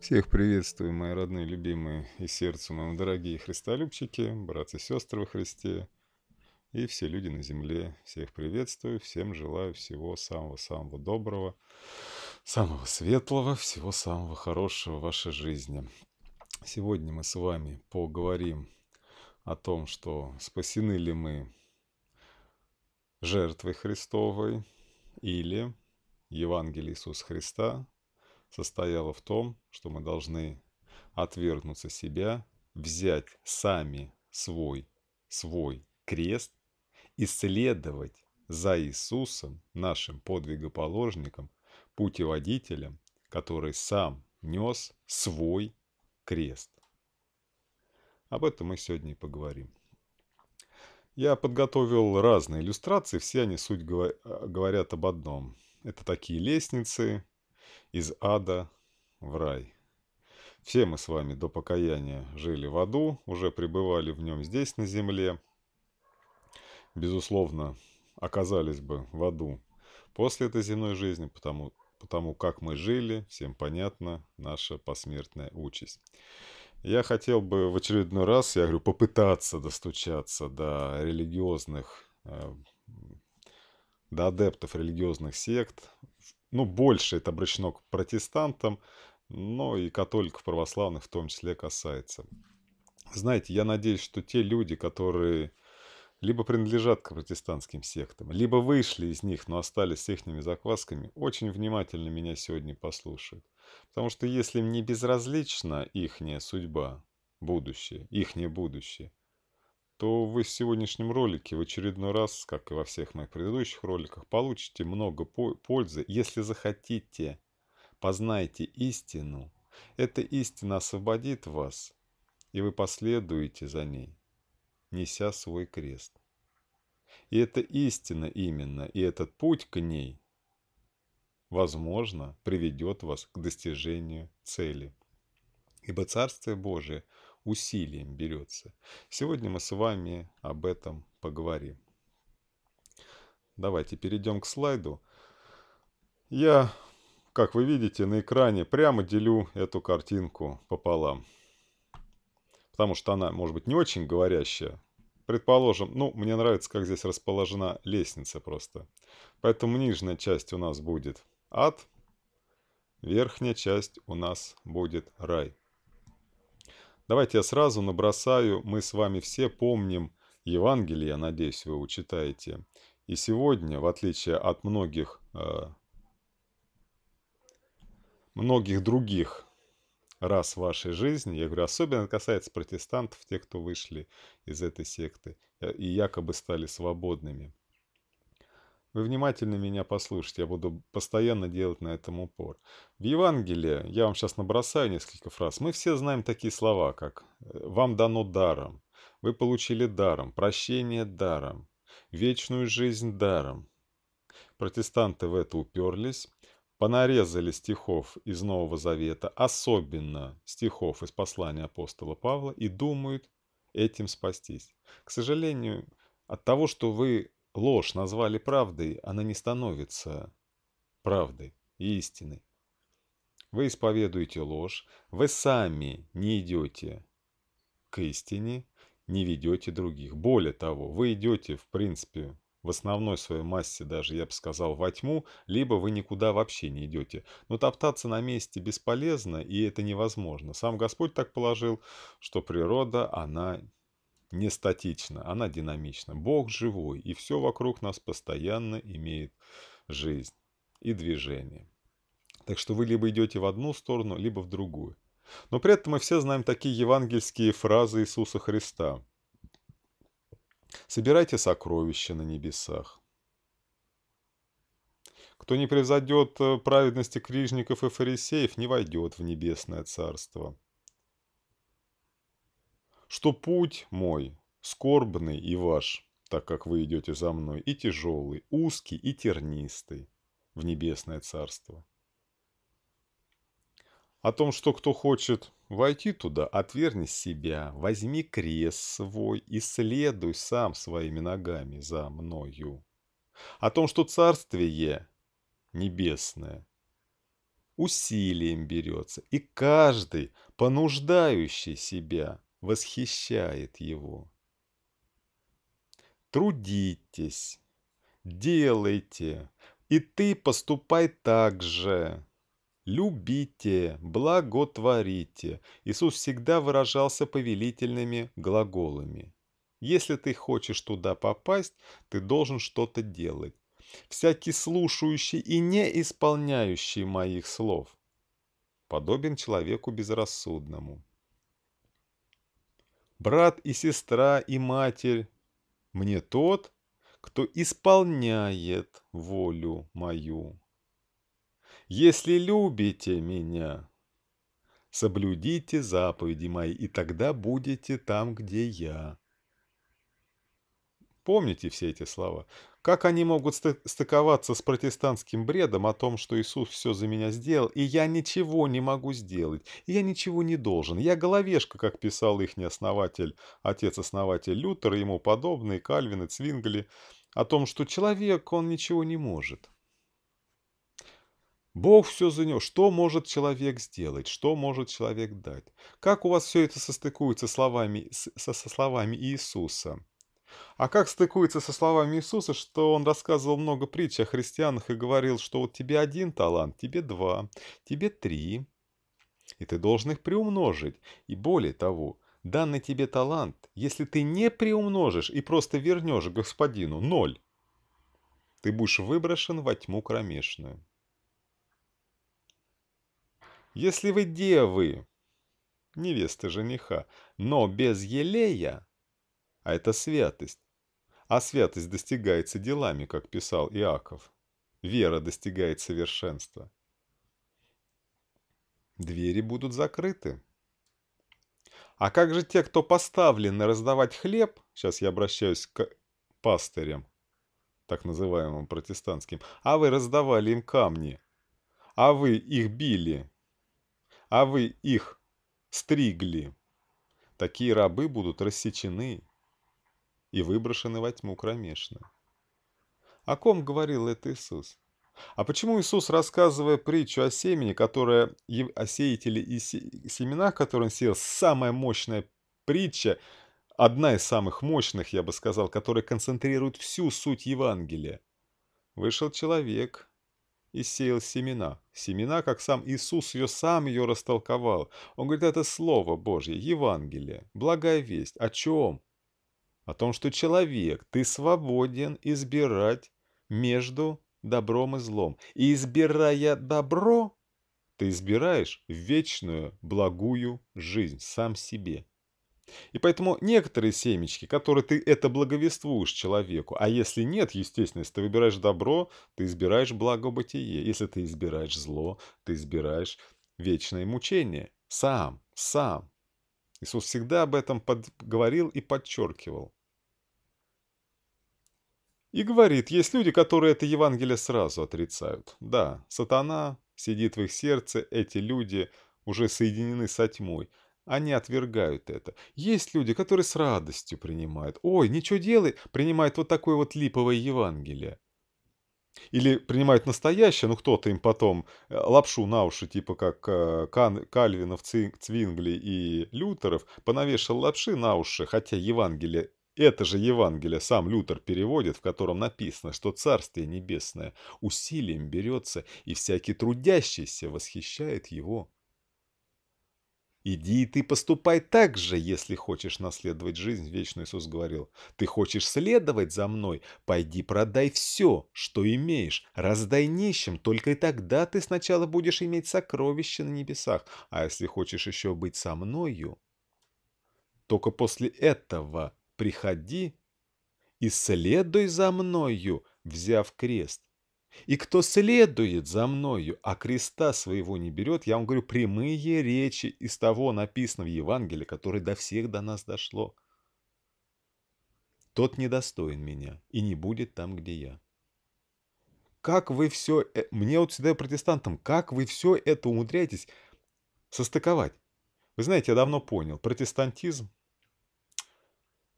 Всех приветствую, мои родные, любимые и сердцу моему дорогие христолюбчики, братцы и сестры во Христе и все люди на земле. Всех приветствую, всем желаю всего самого-самого доброго, самого светлого, всего самого хорошего в вашей жизни. Сегодня мы с вами поговорим о том, что спасены ли мы жертвой Христовой или Евангелие Иисуса Христа – состояла в том, что мы должны отвергнуться себя, взять сами свой, свой крест и следовать за Иисусом, нашим подвигоположником, путеводителем, который сам нес свой крест. Об этом мы сегодня и поговорим. Я подготовил разные иллюстрации, все они суть говорят об одном. Это такие лестницы, из ада в рай. Все мы с вами до покаяния жили в аду, уже пребывали в нем здесь, на земле. Безусловно, оказались бы в аду после этой земной жизни, потому, потому как мы жили, всем понятна наша посмертная участь. Я хотел бы в очередной раз, я говорю, попытаться достучаться до религиозных, э, до адептов религиозных сект, ну, больше это обращено к протестантам, но и католиков православных в том числе касается. Знаете, я надеюсь, что те люди, которые либо принадлежат к протестантским сектам, либо вышли из них, но остались с ихними заквасками, очень внимательно меня сегодня послушают. Потому что если мне безразлична ихняя судьба, будущее, ихнее будущее, то вы в сегодняшнем ролике в очередной раз, как и во всех моих предыдущих роликах, получите много пользы. Если захотите, познайте истину. Эта истина освободит вас, и вы последуете за ней, неся свой крест. И эта истина именно, и этот путь к ней, возможно, приведет вас к достижению цели. Ибо Царствие Божие – усилием берется. Сегодня мы с вами об этом поговорим. Давайте перейдем к слайду. Я, как вы видите, на экране прямо делю эту картинку пополам. Потому что она, может быть, не очень говорящая. Предположим, ну, мне нравится, как здесь расположена лестница просто. Поэтому нижняя часть у нас будет ад, верхняя часть у нас будет рай. Давайте я сразу набросаю, мы с вами все помним Евангелие, надеюсь, вы его читаете. И сегодня, в отличие от многих, э, многих других раз в вашей жизни, я говорю, особенно касается протестантов, тех, кто вышли из этой секты э, и якобы стали свободными. Вы внимательно меня послушайте, я буду постоянно делать на этом упор. В Евангелии, я вам сейчас набросаю несколько фраз, мы все знаем такие слова, как э, «вам дано даром», «вы получили даром», «прощение даром», «вечную жизнь даром». Протестанты в это уперлись, понарезали стихов из Нового Завета, особенно стихов из послания апостола Павла, и думают этим спастись. К сожалению, от того, что вы Ложь назвали правдой, она не становится правдой и истиной. Вы исповедуете ложь, вы сами не идете к истине, не ведете других. Более того, вы идете, в принципе, в основной своей массе даже, я бы сказал, во тьму, либо вы никуда вообще не идете. Но топтаться на месте бесполезно, и это невозможно. Сам Господь так положил, что природа, она не статична, она динамична. Бог живой, и все вокруг нас постоянно имеет жизнь и движение. Так что вы либо идете в одну сторону, либо в другую. Но при этом мы все знаем такие евангельские фразы Иисуса Христа. «Собирайте сокровища на небесах». «Кто не превзойдет э, праведности книжников и фарисеев, не войдет в небесное царство» что путь мой скорбный и ваш, так как вы идете за мной, и тяжелый, узкий и тернистый в небесное царство. О том, что кто хочет войти туда, отверни себя, возьми крест свой и следуй сам своими ногами за мною. О том, что царствие небесное усилием берется, и каждый, понуждающий себя, восхищает его. Трудитесь, делайте, и ты поступай так же. Любите, благотворите. Иисус всегда выражался повелительными глаголами. Если ты хочешь туда попасть, ты должен что-то делать. Всякий слушающий и не исполняющий моих слов подобен человеку безрассудному брат и сестра и матерь, мне тот, кто исполняет волю мою. Если любите меня, соблюдите заповеди мои, и тогда будете там, где я. Помните все эти слова. Как они могут стыковаться с протестантским бредом о том, что Иисус все за меня сделал, и я ничего не могу сделать, и я ничего не должен, я головешка, как писал их основатель, отец-основатель Лютер и ему подобные, Кальвин и Цвингли, о том, что человек, он ничего не может. Бог все за него. Что может человек сделать? Что может человек дать? Как у вас все это состыкуется словами, со, со словами Иисуса? А как стыкуется со словами Иисуса, что он рассказывал много притч о христианах и говорил, что вот тебе один талант, тебе два, тебе три, и ты должен их приумножить. И более того, данный тебе талант, если ты не приумножишь и просто вернешь господину ноль, ты будешь выброшен во тьму кромешную. Если вы девы, невесты жениха, но без елея, а это святость. А святость достигается делами, как писал Иаков. Вера достигает совершенства. Двери будут закрыты. А как же те, кто поставлены раздавать хлеб, сейчас я обращаюсь к пастырям, так называемым протестантским, а вы раздавали им камни, а вы их били, а вы их стригли. Такие рабы будут рассечены, и выброшены во тьму кромешную. О ком говорил это Иисус? А почему Иисус, рассказывая притчу о семени, которое, о сеятеле и семенах, которые он сеял, самая мощная притча, одна из самых мощных, я бы сказал, которая концентрирует всю суть Евангелия. Вышел человек и сеял семена. Семена, как сам Иисус ее сам ее растолковал. Он говорит, это Слово Божье, Евангелие, благая весть. О чем? о том, что человек, ты свободен избирать между добром и злом. И избирая добро, ты избираешь вечную благую жизнь сам себе. И поэтому некоторые семечки, которые ты это благовествуешь человеку, а если нет, естественно, если ты выбираешь добро, ты избираешь благобытие. Если ты избираешь зло, ты избираешь вечное мучение. Сам, сам. Иисус всегда об этом под... говорил и подчеркивал. И говорит, есть люди, которые это Евангелие сразу отрицают. Да, сатана сидит в их сердце, эти люди уже соединены со тьмой. Они отвергают это. Есть люди, которые с радостью принимают. Ой, ничего делай, принимают вот такое вот липовое Евангелие. Или принимают настоящее, ну кто-то им потом э, лапшу на уши, типа как э, Кан, Кальвинов, Цвингли и Лютеров, понавешал лапши на уши, хотя Евангелие это же Евангелие сам Лютер переводит, в котором написано, что Царствие Небесное усилием берется, и всякий трудящийся восхищает его. «Иди и ты поступай так же, если хочешь наследовать жизнь», — вечно Иисус говорил. «Ты хочешь следовать за мной? Пойди продай все, что имеешь, раздай нищим, только и тогда ты сначала будешь иметь сокровища на небесах, а если хочешь еще быть со мною, только после этого приходи и следуй за мною, взяв крест. И кто следует за мною, а креста своего не берет, я вам говорю прямые речи из того написанного в Евангелии, которое до всех до нас дошло. Тот недостоин меня и не будет там, где я. Как вы все, э, мне вот всегда протестантам, как вы все это умудряетесь состыковать? Вы знаете, я давно понял, протестантизм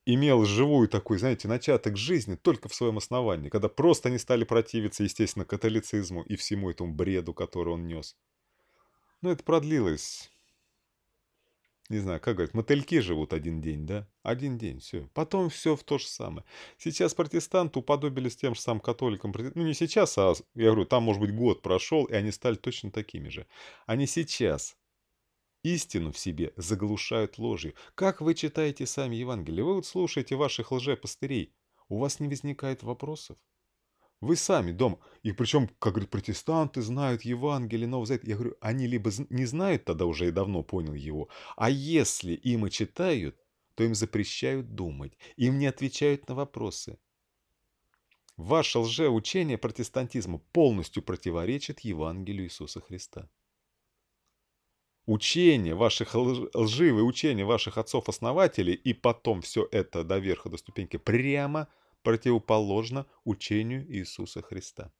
имел живую такой, знаете, начаток жизни только в своем основании, когда просто они стали противиться, естественно, католицизму и всему этому бреду, который он нес. Но ну, это продлилось, не знаю, как говорят, мотыльки живут один день, да? Один день, все. Потом все в то же самое. Сейчас протестанты уподобились тем же самым католикам. Ну, не сейчас, а, я говорю, там, может быть, год прошел, и они стали точно такими же. Они сейчас Истину в себе заглушают ложью. Как вы читаете сами Евангелие? Вы вот слушаете ваших лжепастырей. У вас не возникает вопросов. Вы сами дома. И причем, как говорят, протестанты знают Евангелие, но Завет. Я говорю, они либо не знают, тогда уже и давно понял его. А если им и читают, то им запрещают думать. Им не отвечают на вопросы. Ваше лжеучение протестантизма полностью противоречит Евангелию Иисуса Христа учения ваших, лживые учения ваших отцов-основателей, и потом все это до верха, до ступеньки, прямо противоположно учению Иисуса Христа.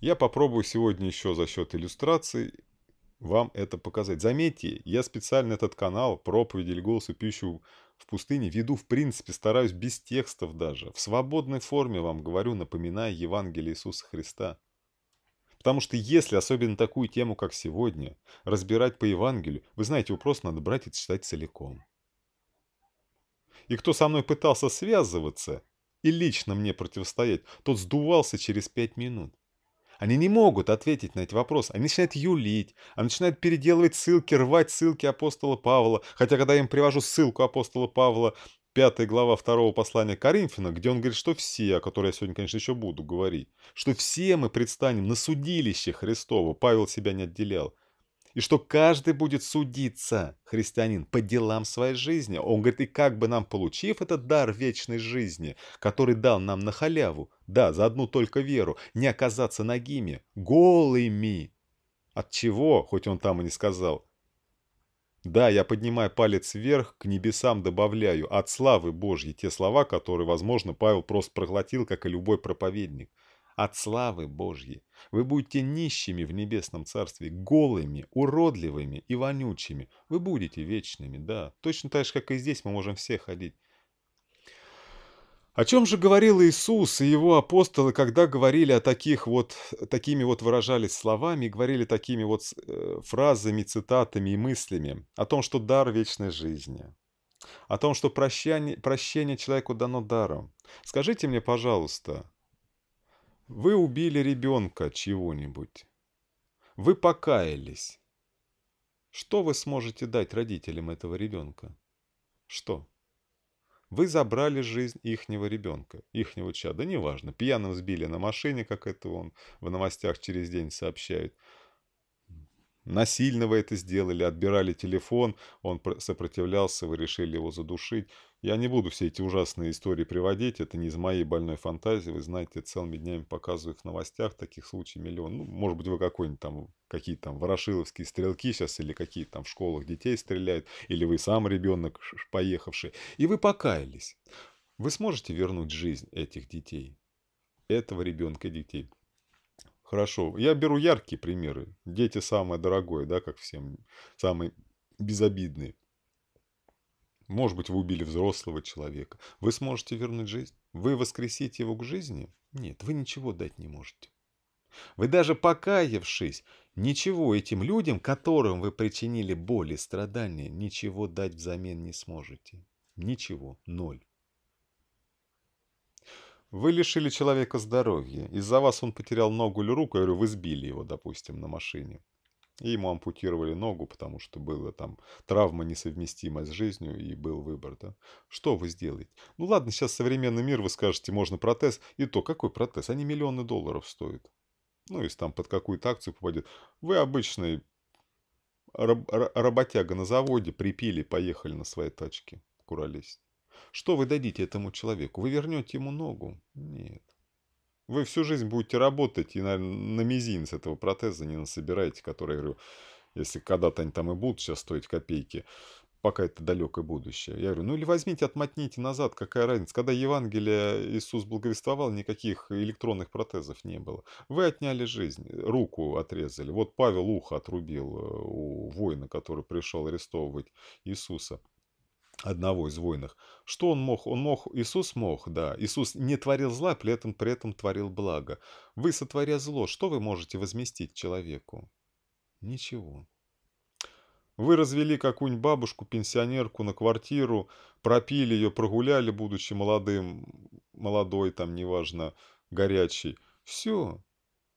Я попробую сегодня еще за счет иллюстраций вам это показать. Заметьте, я специально этот канал проповеди или голосу пищу в пустыне веду, в принципе, стараюсь без текстов даже. В свободной форме вам говорю, напоминая Евангелие Иисуса Христа. Потому что если, особенно такую тему, как сегодня, разбирать по Евангелию, вы знаете, вопрос надо брать и читать целиком. И кто со мной пытался связываться и лично мне противостоять, тот сдувался через пять минут. Они не могут ответить на эти вопросы. Они начинают юлить, они начинают переделывать ссылки, рвать ссылки апостола Павла. Хотя, когда я им привожу ссылку апостола Павла 5 глава 2 послания Коринфяна, где он говорит, что все, о которой я сегодня, конечно, еще буду говорить, что все мы предстанем на судилище Христово, Павел себя не отделял, и что каждый будет судиться, христианин, по делам своей жизни. Он говорит, и как бы нам, получив этот дар вечной жизни, который дал нам на халяву, да, за одну только веру, не оказаться ногими, голыми. От чего, хоть он там и не сказал, да, я поднимаю палец вверх, к небесам добавляю, от славы Божьей, те слова, которые, возможно, Павел просто проглотил, как и любой проповедник. От славы Божьей. Вы будете нищими в небесном царстве, голыми, уродливыми и вонючими. Вы будете вечными, да. Точно так же, как и здесь мы можем все ходить о чем же говорил Иисус и его апостолы, когда говорили о таких вот, такими вот выражались словами, говорили такими вот э, фразами, цитатами и мыслями о том, что дар вечной жизни, о том, что прощание, прощение человеку дано даром. Скажите мне, пожалуйста, вы убили ребенка чего-нибудь, вы покаялись, что вы сможете дать родителям этого ребенка? Что? Вы забрали жизнь ихнего ребенка, ихнего чада, неважно, пьяным сбили на машине, как это он в новостях через день сообщает. Насильно вы это сделали, отбирали телефон, он сопротивлялся, вы решили его задушить. Я не буду все эти ужасные истории приводить, это не из моей больной фантазии, вы знаете, целыми днями показываю их в новостях, таких случаев миллион. Ну, может быть, вы какой-нибудь там, какие там ворошиловские стрелки сейчас, или какие там в школах детей стреляют, или вы сам ребенок поехавший, и вы покаялись. Вы сможете вернуть жизнь этих детей, этого ребенка детей? Хорошо, я беру яркие примеры. Дети самое дорогое, да, как всем, самые безобидные. Может быть, вы убили взрослого человека. Вы сможете вернуть жизнь? Вы воскресите его к жизни? Нет, вы ничего дать не можете. Вы даже покаявшись, ничего этим людям, которым вы причинили боль и страдания, ничего дать взамен не сможете. Ничего. Ноль. Вы лишили человека здоровья. Из-за вас он потерял ногу или руку, я говорю, вы сбили его, допустим, на машине. И ему ампутировали ногу, потому что была там травма несовместимая с жизнью, и был выбор, да. Что вы сделаете? Ну ладно, сейчас современный мир, вы скажете, можно протез. И то, какой протез? Они миллионы долларов стоят. Ну, если там под какую-то акцию попадет. Вы обычный раб работяга на заводе, припили, поехали на своей тачке, курались. Что вы дадите этому человеку? Вы вернете ему ногу? Нет. Вы всю жизнь будете работать и на, на мизинец этого протеза не насобираете, который, я говорю, если когда-то они там и будут сейчас стоить копейки, пока это далекое будущее. Я говорю, ну или возьмите, отмотните назад, какая разница. Когда Евангелие Иисус благовествовал, никаких электронных протезов не было. Вы отняли жизнь, руку отрезали. Вот Павел ухо отрубил э, у воина, который пришел арестовывать Иисуса одного из воинов. Что он мог? Он мог, Иисус мог, да. Иисус не творил зла, при этом, при этом творил благо. Вы, сотворя зло, что вы можете возместить человеку? Ничего. Вы развели какую-нибудь бабушку, пенсионерку на квартиру, пропили ее, прогуляли, будучи молодым, молодой, там, неважно, горячий. Все.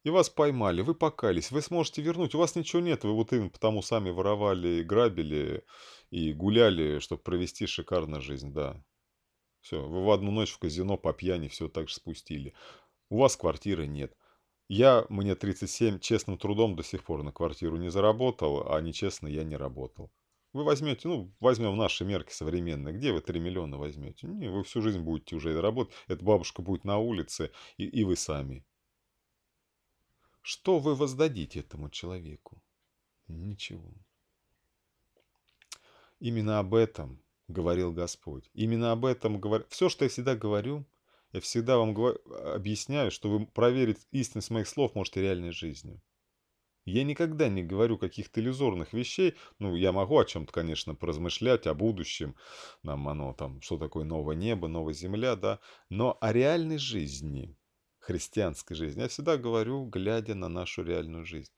И вас поймали, вы покались, вы сможете вернуть, у вас ничего нет, вы вот им потому сами воровали и грабили, и гуляли, чтобы провести шикарную жизнь, да. Все, вы в одну ночь в казино по пьяни все так же спустили. У вас квартиры нет. Я, мне 37, честным трудом до сих пор на квартиру не заработал, а нечестно я не работал. Вы возьмете, ну, возьмем наши мерки современные, где вы 3 миллиона возьмете? Не, вы всю жизнь будете уже работать, эта бабушка будет на улице, и, и вы сами. Что вы воздадите этому человеку? Ничего. Именно об этом говорил Господь. Именно об этом говорю. Все, что я всегда говорю, я всегда вам говорю, объясняю, что вы проверить истинность моих слов можете реальной жизнью. Я никогда не говорю каких-то иллюзорных вещей. Ну, я могу о чем-то, конечно, поразмышлять, о будущем. Нам оно там, что такое новое небо, новая земля, да. Но о реальной жизни, христианской жизни, я всегда говорю, глядя на нашу реальную жизнь.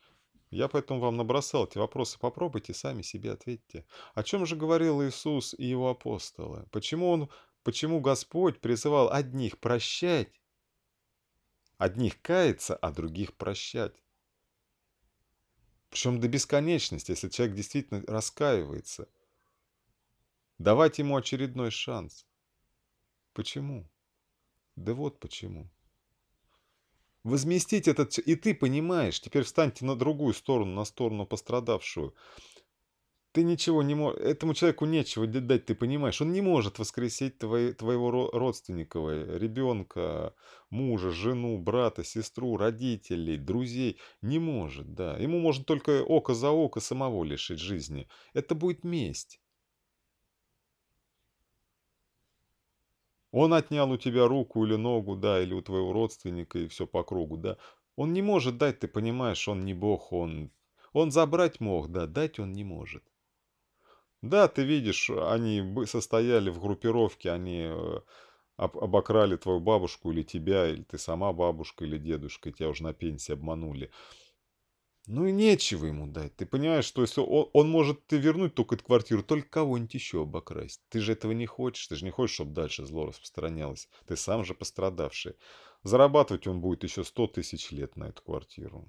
Я поэтому вам набросал эти вопросы. Попробуйте сами себе ответьте. О чем же говорил Иисус и его апостолы? Почему, он, почему Господь призывал одних прощать, одних каяться, а других прощать? Причем до бесконечности, если человек действительно раскаивается. Давать ему очередной шанс. Почему? Да вот почему возместить этот... И ты понимаешь, теперь встаньте на другую сторону, на сторону пострадавшую. Ты ничего не можешь... Этому человеку нечего дать, ты понимаешь. Он не может воскресить твои, твоего родственника, э, ребенка, мужа, жену, брата, сестру, родителей, друзей. Не может, да. Ему можно только око за око самого лишить жизни. Это будет месть. Он отнял у тебя руку или ногу, да, или у твоего родственника, и все по кругу, да. Он не может дать, ты понимаешь, он не бог, он... Он забрать мог, да, дать он не может. Да, ты видишь, они состояли в группировке, они э, обокрали твою бабушку или тебя, или ты сама бабушка или дедушка, тебя уже на пенсии обманули. Ну и нечего ему дать. Ты понимаешь, что если он, он может ты вернуть только эту квартиру, только кого-нибудь еще обокрасть. Ты же этого не хочешь. Ты же не хочешь, чтобы дальше зло распространялось. Ты сам же пострадавший. Зарабатывать он будет еще сто тысяч лет на эту квартиру.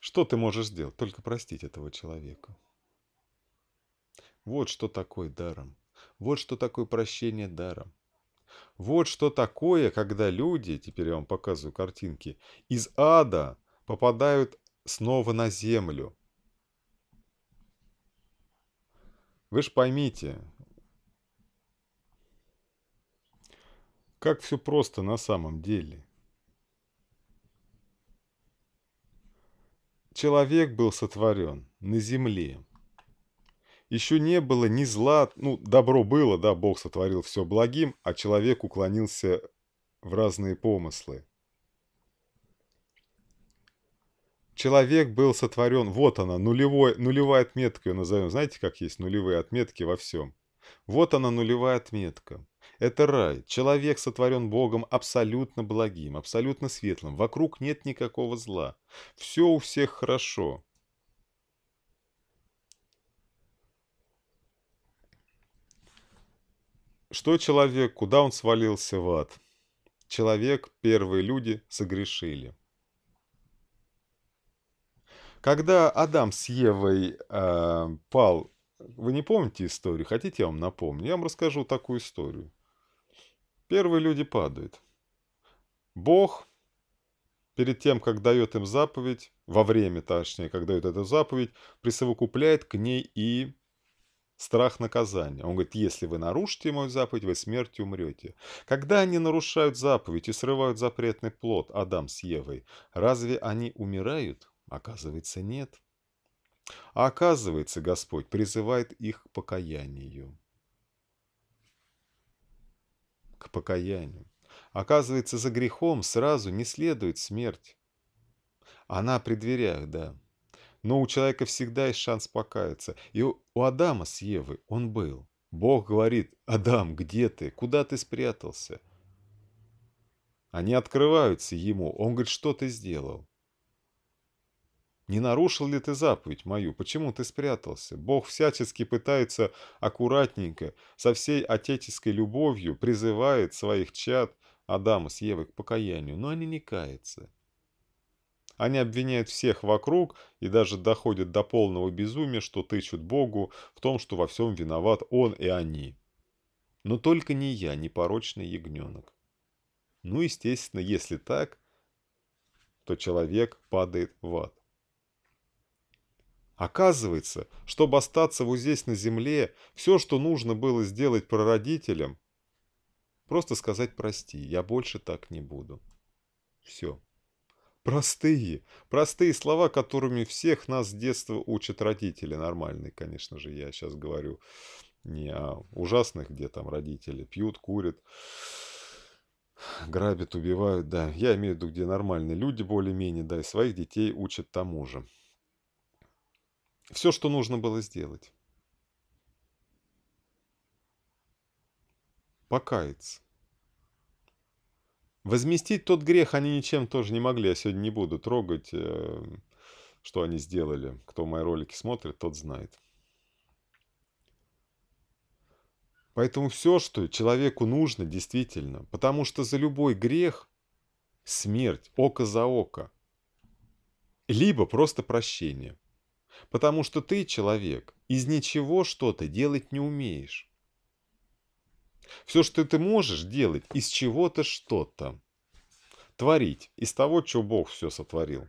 Что ты можешь сделать? Только простить этого человека. Вот что такое даром. Вот что такое прощение даром. Вот что такое, когда люди, теперь я вам показываю картинки, из ада попадают снова на землю. Вы же поймите, как все просто на самом деле. Человек был сотворен на земле. Еще не было ни зла, ну, добро было, да, Бог сотворил все благим, а человек уклонился в разные помыслы. Человек был сотворен, вот она, нулевой, нулевая отметка ее назовем. Знаете, как есть нулевые отметки во всем? Вот она, нулевая отметка. Это рай. Человек сотворен Богом абсолютно благим, абсолютно светлым. Вокруг нет никакого зла. Все у всех хорошо. Что человек, куда он свалился в ад? Человек, первые люди согрешили. Когда Адам с Евой э, пал, вы не помните историю? Хотите, я вам напомню? Я вам расскажу такую историю. Первые люди падают. Бог перед тем, как дает им заповедь, во время, точнее, как дает эту заповедь, присовокупляет к ней и страх наказания. Он говорит, если вы нарушите мою заповедь, вы смертью умрете. Когда они нарушают заповедь и срывают запретный плод Адам с Евой, разве они умирают? Оказывается, нет. А оказывается, Господь призывает их к покаянию. К покаянию. Оказывается, за грехом сразу не следует смерть. Она предверяю, да но у человека всегда есть шанс покаяться. И у Адама с Евы он был. Бог говорит, «Адам, где ты? Куда ты спрятался?» Они открываются ему. Он говорит, «Что ты сделал?» Не нарушил ли ты заповедь мою? Почему ты спрятался? Бог всячески пытается аккуратненько, со всей отеческой любовью призывает своих чад Адама с Евой к покаянию, но они не каятся. Они обвиняют всех вокруг и даже доходят до полного безумия, что тычут Богу в том, что во всем виноват он и они. Но только не я, не порочный ягненок. Ну, естественно, если так, то человек падает в ад. Оказывается, чтобы остаться вот здесь на земле, все, что нужно было сделать прародителям, просто сказать «прости, я больше так не буду». Все. Простые, простые слова, которыми всех нас с детства учат родители. Нормальные, конечно же, я сейчас говорю не о ужасных, где там родители пьют, курят, грабят, убивают, да. Я имею в виду, где нормальные люди более-менее, да, и своих детей учат тому же. Все, что нужно было сделать. Покаяться. Возместить тот грех они ничем тоже не могли. Я сегодня не буду трогать, э, что они сделали. Кто мои ролики смотрит, тот знает. Поэтому все, что человеку нужно, действительно. Потому что за любой грех смерть, око за око. Либо просто прощение. Потому что ты, человек, из ничего что-то делать не умеешь. Все, что ты можешь делать, из чего-то что-то. Творить из того, чего Бог все сотворил.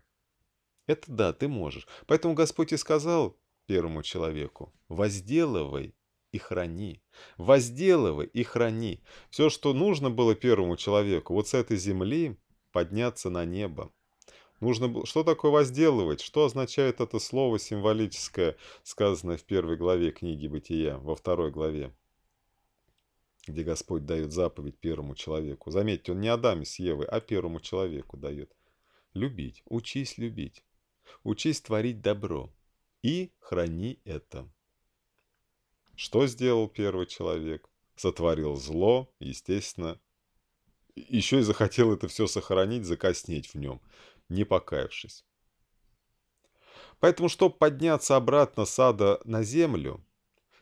Это да, ты можешь. Поэтому Господь и сказал первому человеку, возделывай и храни. Возделывай и храни. Все, что нужно было первому человеку, вот с этой земли подняться на небо. Нужно было... Что такое возделывать? Что означает это слово символическое, сказанное в первой главе книги «Бытия», во второй главе? где Господь дает заповедь первому человеку. Заметьте, он не Адаме с Евой, а первому человеку дает. Любить, учись любить, учись творить добро и храни это. Что сделал первый человек? Сотворил зло, естественно, еще и захотел это все сохранить, закоснеть в нем, не покаявшись. Поэтому, чтобы подняться обратно с ада на землю,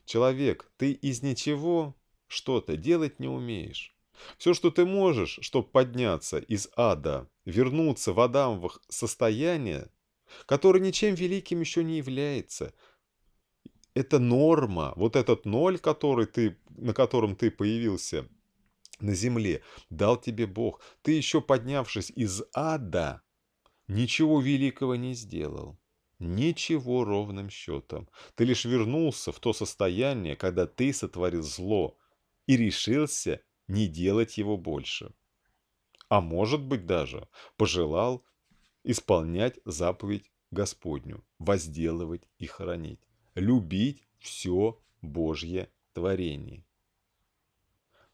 человек, ты из ничего что-то делать не умеешь. Все, что ты можешь, чтобы подняться из ада, вернуться в Адамовых состояние, которое ничем великим еще не является, это норма, вот этот ноль, который ты, на котором ты появился на земле, дал тебе Бог. Ты еще поднявшись из ада, ничего великого не сделал. Ничего ровным счетом. Ты лишь вернулся в то состояние, когда ты сотворил зло, и решился не делать его больше. А может быть даже пожелал исполнять заповедь Господню, возделывать и хранить, любить все Божье творение.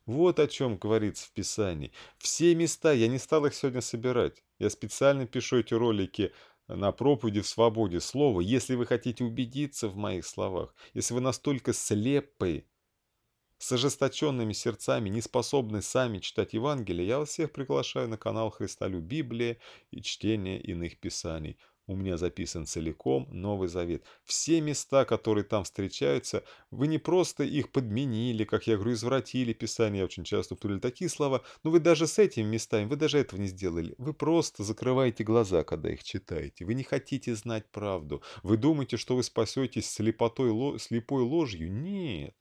Вот о чем говорится в Писании. Все места, я не стал их сегодня собирать. Я специально пишу эти ролики на проповеди в свободе слова. Если вы хотите убедиться в моих словах, если вы настолько слепы с ожесточенными сердцами, не способны сами читать Евангелие, я вас всех приглашаю на канал Христолю Библия и чтение иных писаний. У меня записан целиком Новый Завет. Все места, которые там встречаются, вы не просто их подменили, как я говорю, извратили Писание, я очень часто употребляю такие слова, но вы даже с этими местами, вы даже этого не сделали. Вы просто закрываете глаза, когда их читаете. Вы не хотите знать правду. Вы думаете, что вы спасетесь слепотой, слепой ложью? Нет.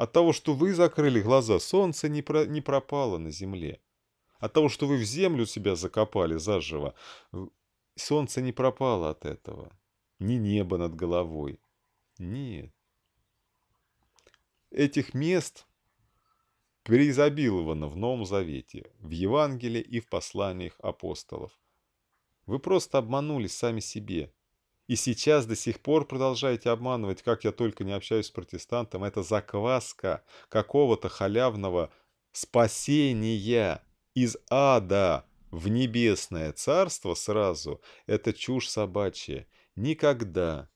От того, что вы закрыли глаза, солнце не, про... не пропало на земле. От того, что вы в землю себя закопали заживо, солнце не пропало от этого. Ни небо над головой. Нет. Этих мест преизобиловано в Новом Завете, в Евангелии и в посланиях апостолов. Вы просто обманулись сами себе – и сейчас до сих пор продолжаете обманывать, как я только не общаюсь с протестантом. Это закваска какого-то халявного спасения из ада в небесное царство сразу. Это чушь собачья. Никогда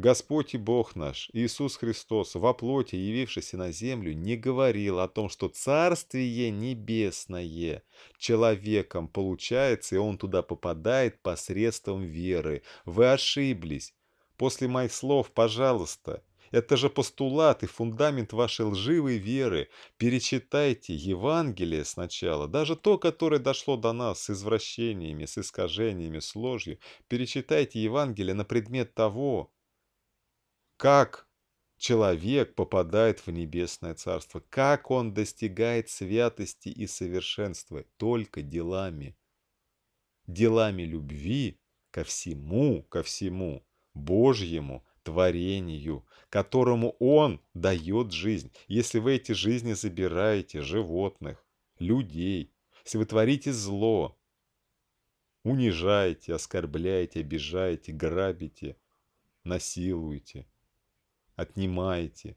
Господь и Бог наш, Иисус Христос, во плоти, явившийся на землю, не говорил о том, что Царствие Небесное человеком получается, и он туда попадает посредством веры. Вы ошиблись. После моих слов, пожалуйста, это же постулат и фундамент вашей лживой веры. Перечитайте Евангелие сначала, даже то, которое дошло до нас с извращениями, с искажениями, с ложью. Перечитайте Евангелие на предмет того, как человек попадает в небесное царство, как он достигает святости и совершенства только делами, делами любви ко всему, ко всему Божьему творению, которому он дает жизнь. Если вы эти жизни забираете животных, людей, если вы творите зло, унижаете, оскорбляете, обижаете, грабите, насилуете – отнимаете.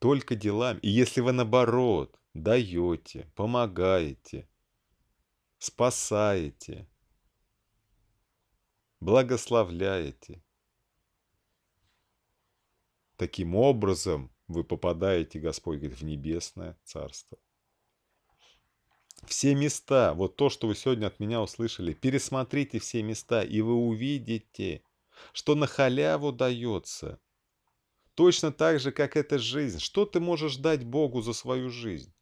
Только делами. И если вы наоборот даете, помогаете, спасаете, благословляете, таким образом вы попадаете, Господь говорит, в небесное царство. Все места, вот то, что вы сегодня от меня услышали, пересмотрите все места, и вы увидите, что на халяву дается. Точно так же, как эта жизнь. Что ты можешь дать Богу за свою жизнь?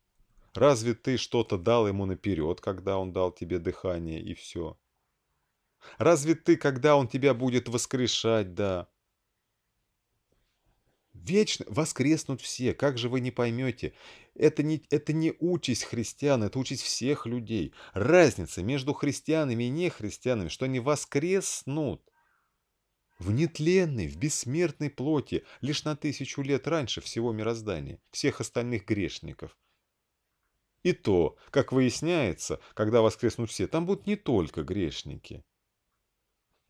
Разве ты что-то дал ему наперед, когда он дал тебе дыхание и все? Разве ты, когда он тебя будет воскрешать, да? Вечно воскреснут все, как же вы не поймете? Это не, это не участь христиан, это участь всех людей. Разница между христианами и нехристианами, что они воскреснут. В нетленной, в бессмертной плоти, лишь на тысячу лет раньше всего мироздания, всех остальных грешников. И то, как выясняется, когда воскреснут все, там будут не только грешники.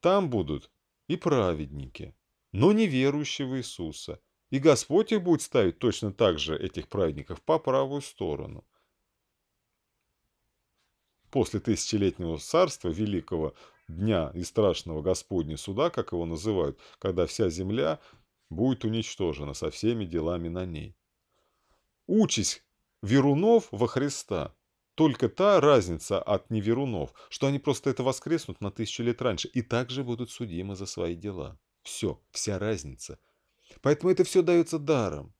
Там будут и праведники, но не верующие Иисуса. И Господь их будет ставить точно так же, этих праведников, по правую сторону после тысячелетнего царства великого дня и страшного Господня суда, как его называют, когда вся земля будет уничтожена со всеми делами на ней. Учись верунов во Христа. Только та разница от неверунов, что они просто это воскреснут на тысячу лет раньше и также будут судимы за свои дела. Все, вся разница. Поэтому это все дается даром.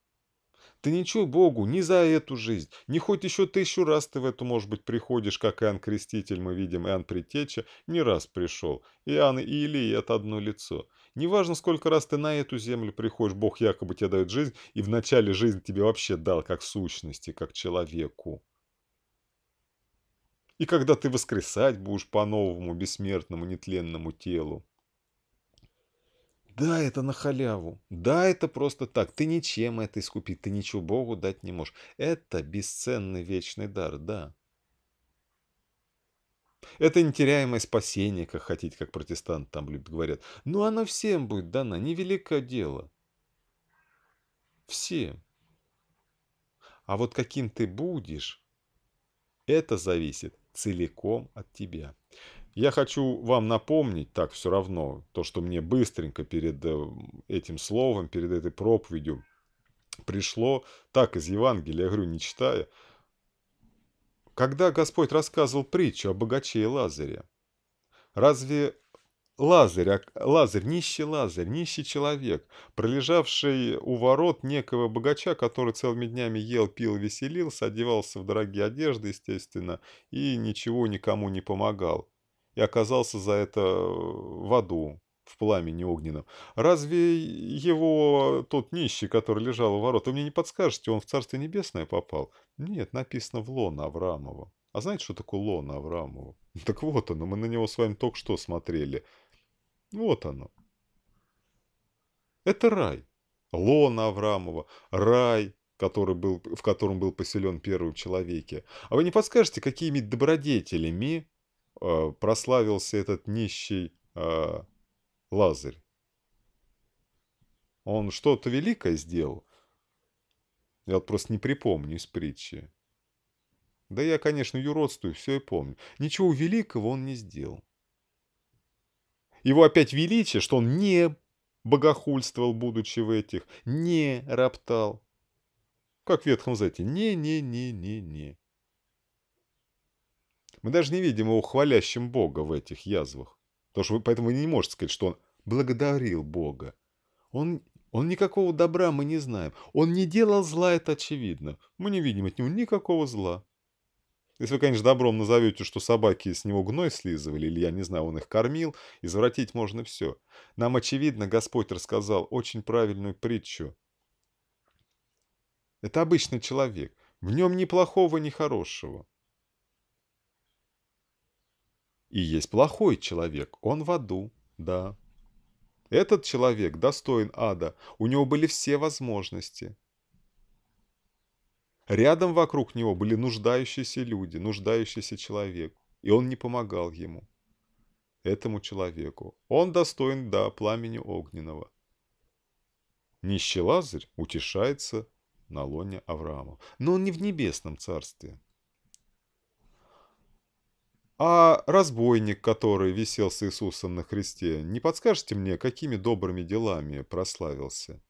Ты ничего Богу ни за эту жизнь, ни хоть еще тысячу раз ты в эту, может быть, приходишь, как Иоанн Креститель, мы видим, Иоанн Притеча не раз пришел. Иоанн и Илия – это одно лицо. Неважно, сколько раз ты на эту землю приходишь, Бог якобы тебе дает жизнь, и в начале жизни тебе вообще дал как сущности, как человеку. И когда ты воскресать будешь по новому, бессмертному, нетленному телу. Да, это на халяву. Да, это просто так. Ты ничем это искупить, ты ничего Богу дать не можешь. Это бесценный вечный дар, да. Это нетеряемое спасение, как хотите, как протестант там любят, говорят. Но оно всем будет дано, невеликое дело. Всем. А вот каким ты будешь, это зависит целиком от тебя. Я хочу вам напомнить, так все равно, то, что мне быстренько перед э, этим словом, перед этой проповедью пришло, так из Евангелия, я говорю, не читая. Когда Господь рассказывал притчу о богаче и Лазаре, разве Лазарь, а, Лазарь, нищий Лазарь, нищий человек, пролежавший у ворот некого богача, который целыми днями ел, пил, веселился, одевался в дорогие одежды, естественно, и ничего никому не помогал и оказался за это э, в аду, в пламени огненном. Разве его тот нищий, который лежал у ворот, вы мне не подскажете, он в Царство Небесное попал? Нет, написано в лоно Аврамова. А знаете, что такое лоно Аврамова? Так вот оно, мы на него с вами только что смотрели. Вот оно. Это рай. Лона Аврамова. рай, который был, в котором был поселен первый в человеке. А вы не подскажете, какими добродетелями Э, прославился этот нищий э, Лазарь. Он что-то великое сделал. Я вот просто не припомню из притчи. Да я, конечно, юродствую, все и помню. Ничего великого он не сделал. Его опять величие, что он не богохульствовал, будучи в этих, не роптал. Как в Ветхом Зете. Не-не-не-не-не. Мы даже не видим его хвалящим Бога в этих язвах. Потому что вы, поэтому вы не можете сказать, что он благодарил Бога. Он, он никакого добра мы не знаем. Он не делал зла, это очевидно. Мы не видим от него никакого зла. Если вы, конечно, добром назовете, что собаки с него гной слизывали, или, я не знаю, он их кормил, извратить можно все. Нам, очевидно, Господь рассказал очень правильную притчу. Это обычный человек. В нем ни плохого, ни хорошего. И есть плохой человек, он в аду, да. Этот человек достоин ада, у него были все возможности. Рядом вокруг него были нуждающиеся люди, нуждающийся человек, и он не помогал ему, этому человеку. Он достоин, да, пламени огненного. Нищий Лазарь утешается на лоне Авраама, но он не в небесном царстве. А разбойник, который висел с Иисусом на Христе, не подскажете мне, какими добрыми делами прославился?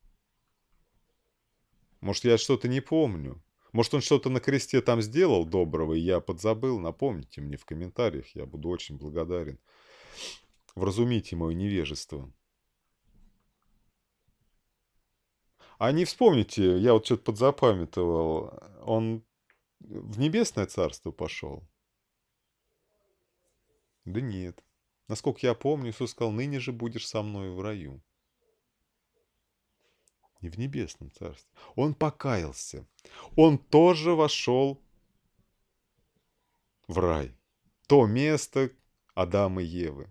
Может, я что-то не помню? Может, он что-то на кресте там сделал доброго, и я подзабыл? Напомните мне в комментариях, я буду очень благодарен. Вразумите мое невежество. А не вспомните, я вот что-то подзапамятовал, он в небесное царство пошел. Да нет. Насколько я помню, Иисус сказал, ныне же будешь со мной в раю. Не в небесном царстве. Он покаялся. Он тоже вошел в рай. То место Адама и Евы.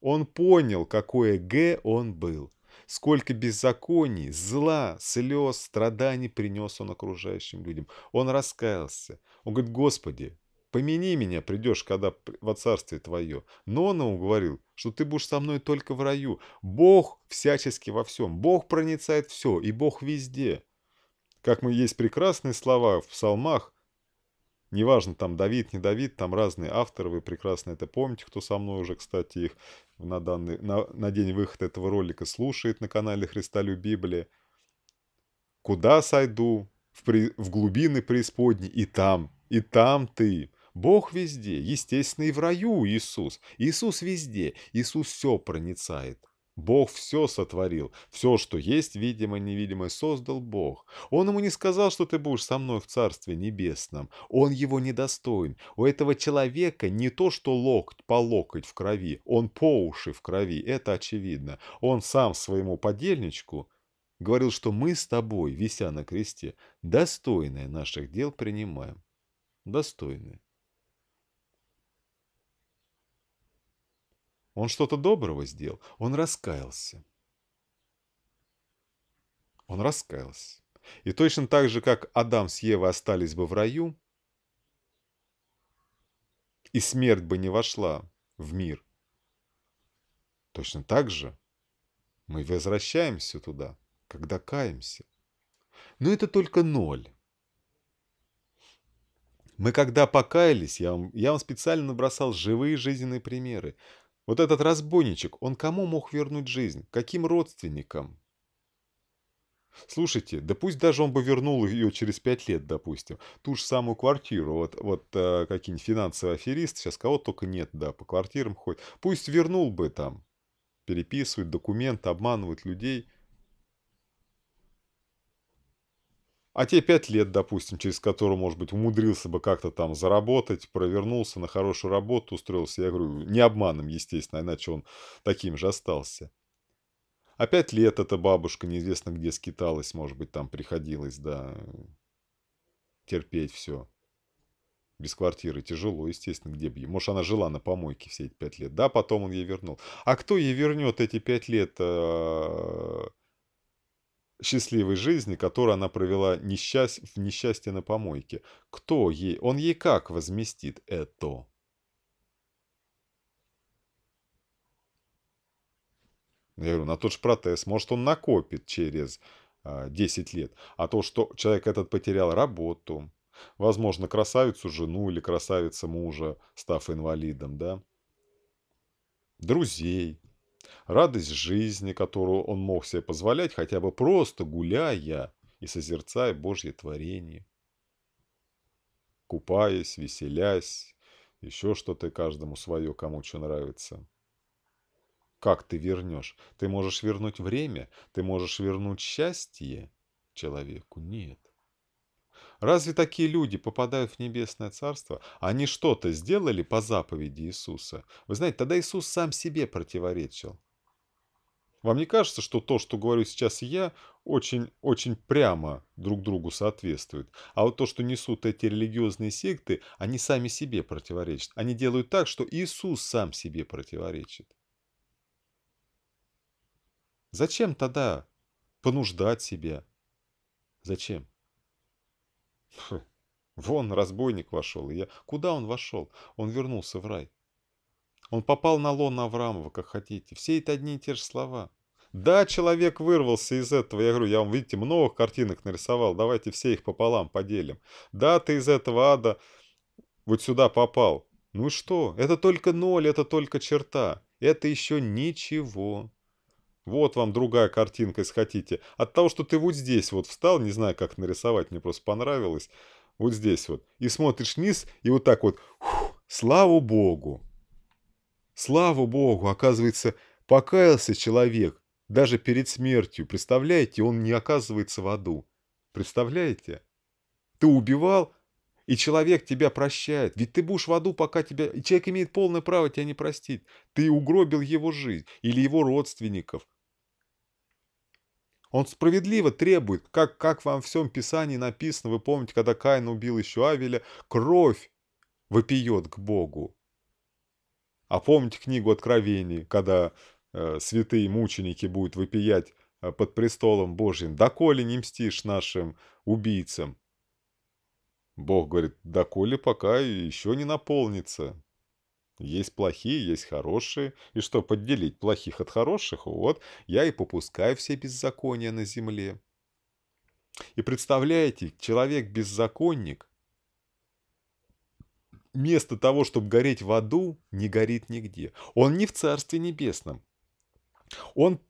Он понял, какое Г он был. Сколько беззаконий, зла, слез, страданий принес он окружающим людям. Он раскаялся. Он говорит, Господи, Помяни меня, придешь, когда во царствие твое. Но он уговорил, что ты будешь со мной только в раю. Бог всячески во всем. Бог проницает все, и Бог везде. Как мы есть прекрасные слова в псалмах, неважно, там Давид, не Давид, там разные авторы, вы прекрасно это помните, кто со мной уже, кстати, их на, данный, на, на день выхода этого ролика слушает на канале Христолюбиблия. Библия. «Куда сойду? В, при, в глубины преисподней, и там, и там ты». Бог везде, естественно, и в раю Иисус. Иисус везде, Иисус все проницает. Бог все сотворил, все, что есть, видимо, невидимое, создал Бог. Он ему не сказал, что ты будешь со мной в Царстве Небесном. Он его недостоин. У этого человека не то, что локоть по локоть в крови, он по уши в крови, это очевидно. Он сам своему подельничку говорил, что мы с тобой, вися на кресте, достойные наших дел принимаем. достойные. Он что-то доброго сделал. Он раскаялся. Он раскаялся. И точно так же, как Адам с Евой остались бы в раю, и смерть бы не вошла в мир, точно так же мы возвращаемся туда, когда каемся. Но это только ноль. Мы когда покаялись, я вам, я вам специально набросал живые жизненные примеры. Вот этот разбойничек, он кому мог вернуть жизнь? Каким родственникам? Слушайте, да пусть даже он бы вернул ее через пять лет, допустим, ту же самую квартиру, вот, вот э, какие-нибудь финансовые аферисты, сейчас кого только нет, да, по квартирам ходят, пусть вернул бы там, переписывают документы, обманывают людей – А те пять лет, допустим, через которые, может быть, умудрился бы как-то там заработать, провернулся на хорошую работу, устроился, я говорю, не обманом, естественно, иначе он таким же остался. А пять лет эта бабушка неизвестно где скиталась, может быть, там приходилось, да, терпеть все. Без квартиры тяжело, естественно, где бы ей. Может, она жила на помойке все эти пять лет. Да, потом он ей вернул. А кто ей вернет эти пять лет? Э -э счастливой жизни, которую она провела несчасть, в несчастье на помойке. Кто ей, он ей как возместит это? Я говорю, на тот же протез, может, он накопит через э, а, 10 лет. А то, что человек этот потерял работу, возможно, красавицу жену или красавица мужа, став инвалидом, да, друзей, радость жизни, которую он мог себе позволять, хотя бы просто гуляя и созерцая Божье творение. Купаясь, веселясь, еще что-то каждому свое, кому что нравится. Как ты вернешь? Ты можешь вернуть время? Ты можешь вернуть счастье человеку? Нет. Разве такие люди попадают в небесное царство? Они что-то сделали по заповеди Иисуса? Вы знаете, тогда Иисус сам себе противоречил. Вам не кажется, что то, что говорю сейчас я, очень-очень прямо друг другу соответствует? А вот то, что несут эти религиозные секты, они сами себе противоречат. Они делают так, что Иисус сам себе противоречит. Зачем тогда понуждать себя? Зачем? вон разбойник вошел. И я... Куда он вошел? Он вернулся в рай. Он попал на лоно Аврамова, как хотите. Все это одни и те же слова. Да, человек вырвался из этого. Я говорю, я вам, видите, много картинок нарисовал. Давайте все их пополам поделим. Да, ты из этого ада вот сюда попал. Ну и что? Это только ноль, это только черта. Это еще ничего. Вот вам другая картинка, если хотите. От того, что ты вот здесь вот встал, не знаю, как нарисовать, мне просто понравилось, вот здесь вот, и смотришь вниз, и вот так вот, фу, слава богу. Слава богу, оказывается, покаялся человек, даже перед смертью, представляете, он не оказывается в аду. Представляете? Ты убивал, и человек тебя прощает. Ведь ты будешь в аду, пока тебя... И человек имеет полное право тебя не простить. Ты угробил его жизнь или его родственников. Он справедливо требует, как, как вам в всем Писании написано, вы помните, когда Каин убил еще Авеля, кровь вопиет к Богу. А помните книгу Откровений, когда э, святые мученики будут вопиять э, под престолом Божьим, доколе не мстишь нашим убийцам, Бог говорит, коли пока еще не наполнится. Есть плохие, есть хорошие. И что, подделить плохих от хороших? Вот, я и попускаю все беззакония на земле. И представляете, человек-беззаконник, вместо того, чтобы гореть в аду, не горит нигде. Он не в Царстве Небесном. Он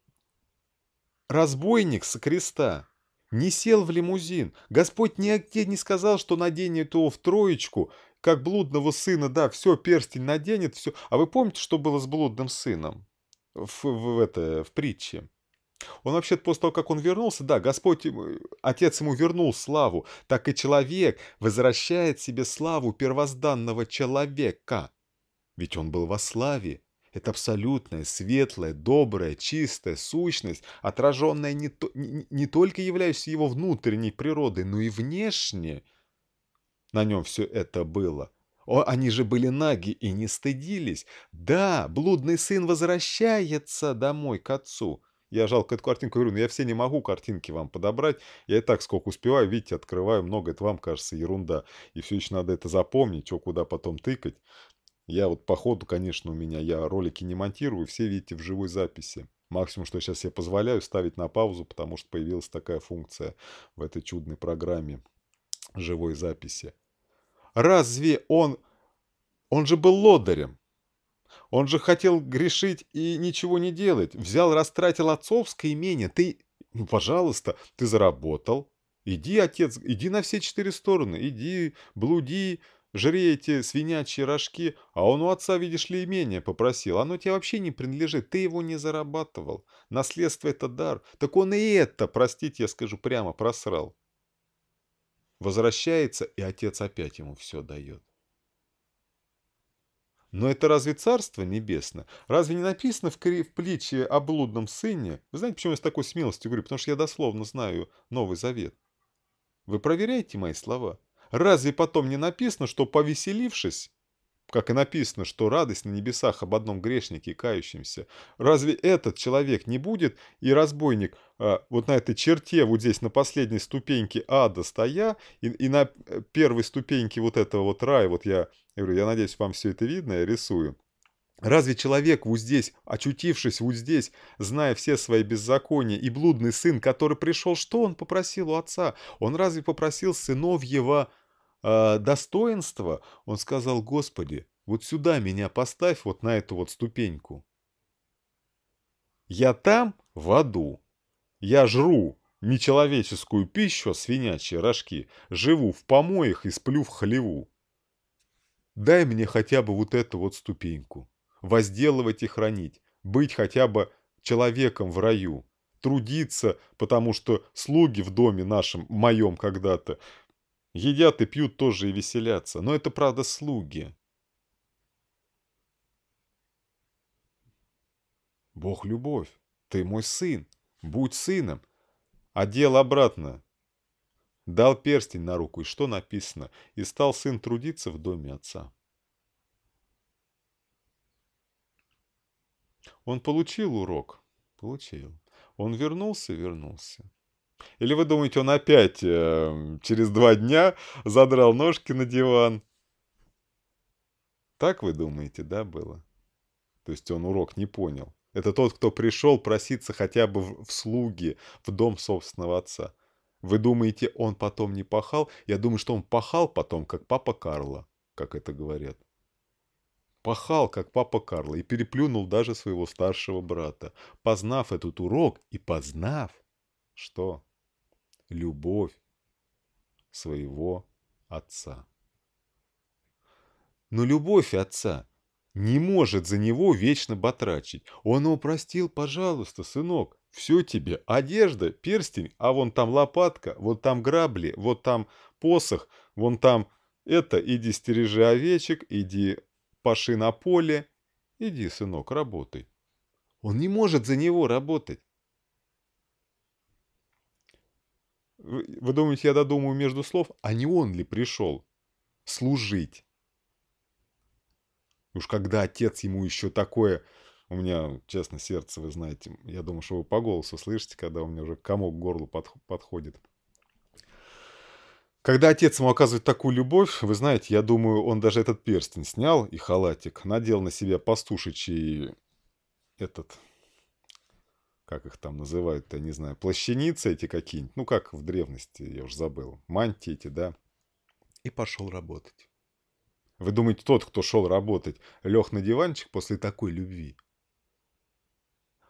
разбойник со креста не сел в лимузин. Господь нигде не сказал, что наденет его в троечку, как блудного сына, да, все, перстень наденет, все. А вы помните, что было с блудным сыном в, в, в, это, в притче? Он вообще -то, после того, как он вернулся, да, Господь, Отец ему вернул славу, так и человек возвращает себе славу первозданного человека. Ведь он был во славе. Это абсолютная, светлая, добрая, чистая сущность, отраженная не, то, не, не только являясь его внутренней природой, но и внешне. На нем все это было. О, они же были наги и не стыдились. Да, блудный сын возвращается домой к отцу. Я жалко эту картинку говорю, но я все не могу картинки вам подобрать. Я и так сколько успеваю, видите, открываю много, это вам кажется ерунда. И все еще надо это запомнить, что куда потом тыкать. Я вот по ходу, конечно, у меня, я ролики не монтирую, все видите в живой записи. Максимум, что сейчас я позволяю, ставить на паузу, потому что появилась такая функция в этой чудной программе живой записи. Разве он... Он же был лодырем. Он же хотел грешить и ничего не делать. Взял, растратил отцовское имение. Ты, ну, пожалуйста, ты заработал. Иди, отец, иди на все четыре стороны. Иди, блуди, Жри эти свинячьи рожки, а он у отца, видишь ли, имение попросил. Оно тебе вообще не принадлежит, ты его не зарабатывал. Наследство — это дар. Так он и это, простите, я скажу прямо, просрал. Возвращается, и отец опять ему все дает. Но это разве царство небесное? Разве не написано в, кри... в плече о блудном сыне? Вы знаете, почему я с такой смелостью говорю? Потому что я дословно знаю Новый Завет. Вы проверяете мои слова? Разве потом не написано, что повеселившись, как и написано, что радость на небесах об одном грешнике кающемся, разве этот человек не будет и разбойник э, вот на этой черте, вот здесь на последней ступеньке ада стоя, и, и на первой ступеньке вот этого вот рая, вот я, я говорю, я надеюсь, вам все это видно, я рисую, Разве человек вот здесь, очутившись вот здесь, зная все свои беззакония, и блудный сын, который пришел, что он попросил у отца? Он разве попросил сыновьего а, Достоинство, он сказал, Господи, вот сюда меня поставь, вот на эту вот ступеньку. Я там, в аду. Я жру нечеловеческую пищу, свинячьи рожки, живу в помоях и сплю в хлеву. Дай мне хотя бы вот эту вот ступеньку. Возделывать и хранить, быть хотя бы человеком в раю, трудиться, потому что слуги в доме нашем, моем когда-то, Едят и пьют тоже и веселятся, но это, правда, слуги. Бог любовь, ты мой сын, будь сыном. Одел а обратно. Дал перстень на руку, и что написано, и стал сын трудиться в доме отца. Он получил урок? Получил. Он вернулся? Вернулся. Или вы думаете, он опять э, через два дня задрал ножки на диван? Так вы думаете, да, было? То есть он урок не понял. Это тот, кто пришел проситься хотя бы в слуги, в дом собственного отца. Вы думаете, он потом не пахал? Я думаю, что он пахал потом, как папа Карла, как это говорят. Пахал, как папа Карла, и переплюнул даже своего старшего брата, познав этот урок и познав, что любовь своего отца. Но любовь отца не может за него вечно батрачить. Он его простил, пожалуйста, сынок, все тебе, одежда, перстень, а вон там лопатка, вот там грабли, вот там посох, вон там это, иди стережи овечек, иди паши на поле, иди, сынок, работай. Он не может за него работать. Вы думаете, я додумаю между слов? А не он ли пришел? Служить. Уж когда отец ему еще такое... У меня, честно, сердце, вы знаете, я думаю, что вы по голосу слышите, когда у меня уже комок к горлу подходит. Когда отец ему оказывает такую любовь, вы знаете, я думаю, он даже этот перстень снял и халатик, надел на себя пастушечий этот как их там называют-то, не знаю, плащаницы эти какие-нибудь, ну как в древности, я уже забыл, мантии эти, да, и пошел работать. Вы думаете, тот, кто шел работать, лег на диванчик после такой любви?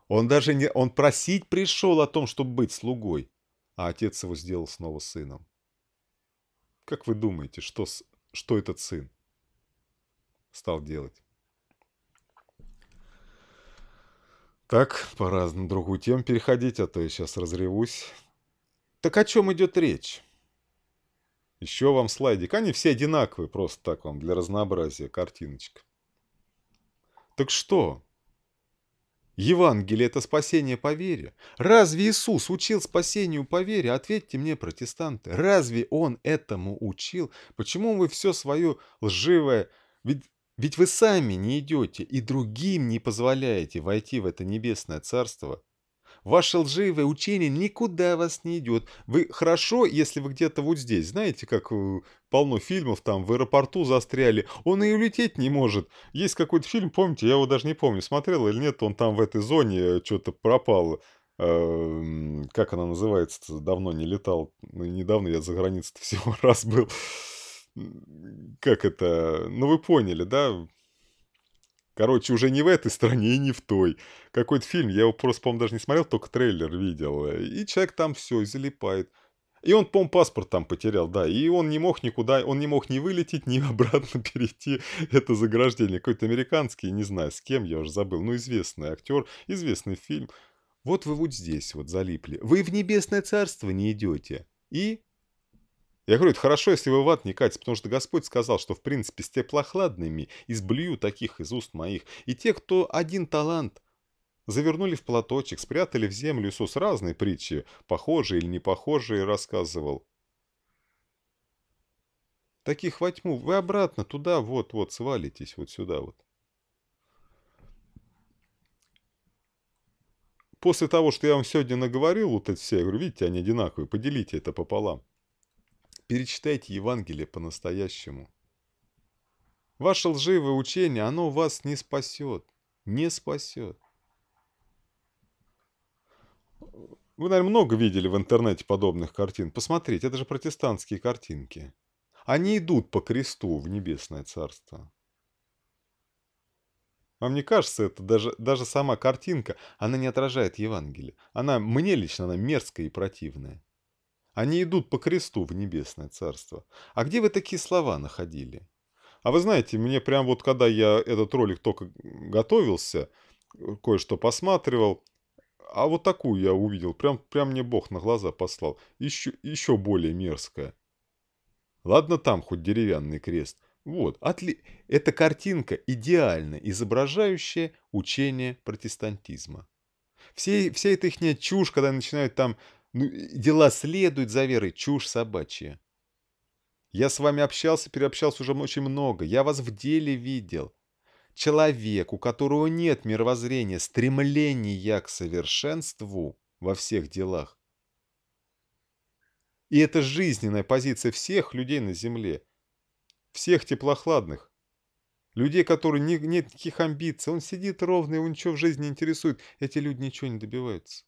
Он даже не... Он просить пришел о том, чтобы быть слугой, а отец его сделал снова сыном. Как вы думаете, что, что этот сын стал делать? Так, пора на другую тему переходить, а то я сейчас разревусь. Так о чем идет речь? Еще вам слайдик. Они все одинаковые, просто так вам, для разнообразия, картиночка. Так что? Евангелие – это спасение по вере. Разве Иисус учил спасению по вере? Ответьте мне, протестанты, разве Он этому учил? Почему вы все свое лживое... Ведь ведь вы сами не идете и другим не позволяете войти в это небесное царство. Ваше лживое учение никуда вас не идет. Вы хорошо, если вы где-то вот здесь. Знаете, как э, полно фильмов там в аэропорту застряли. Он и улететь не может. Есть какой-то фильм, помните, я его даже не помню, смотрел или нет, он там в этой зоне э, что-то пропал. Эм, как она называется? Давно не летал. Ну, недавно я за границей всего раз был как это, ну вы поняли, да? Короче, уже не в этой стране и не в той. Какой-то фильм, я его просто, по-моему, даже не смотрел, только трейлер видел. Э, и человек там все залипает. И он, по-моему, паспорт там потерял, да. И он не мог никуда, он не мог ни вылететь, ни обратно перейти это заграждение. Какой-то американский, не знаю, с кем, я уже забыл. Ну, известный актер, известный фильм. Вот вы вот здесь вот залипли. Вы в небесное царство не идете. И я говорю, это хорошо, если вы в ад не катите, потому что Господь сказал, что в принципе с теплохладными изблюю таких из уст моих. И те, кто один талант завернули в платочек, спрятали в землю, Иисус разные притчи, похожие или не похожие, рассказывал. Таких во тьму, вы обратно туда вот-вот свалитесь, вот сюда вот. После того, что я вам сегодня наговорил, вот это все, я говорю, видите, они одинаковые, поделите это пополам. Перечитайте Евангелие по-настоящему. Ваше лживое учение, оно вас не спасет. Не спасет. Вы, наверное, много видели в интернете подобных картин. Посмотрите, это же протестантские картинки. Они идут по кресту в небесное царство. Вам не кажется, это даже, даже сама картинка, она не отражает Евангелие. Она, мне лично, она мерзкая и противная. Они идут по кресту в небесное царство. А где вы такие слова находили? А вы знаете, мне прям вот когда я этот ролик только готовился, э, кое-что посматривал, а вот такую я увидел, прям, прям мне Бог на глаза послал. Еще, еще более мерзкая. Ладно там хоть деревянный крест. Вот, отли... эта картинка идеально изображающая учение протестантизма. Все, вся эта их чушь, когда начинают там ну, дела следуют за верой, чушь собачья. Я с вами общался, переобщался уже очень много. Я вас в деле видел. Человек, у которого нет мировоззрения, стремления к совершенству во всех делах. И это жизненная позиция всех людей на Земле. Всех теплохладных. Людей, которые не, нет никаких амбиций. Он сидит ровно, его ничего в жизни не интересует. Эти люди ничего не добиваются.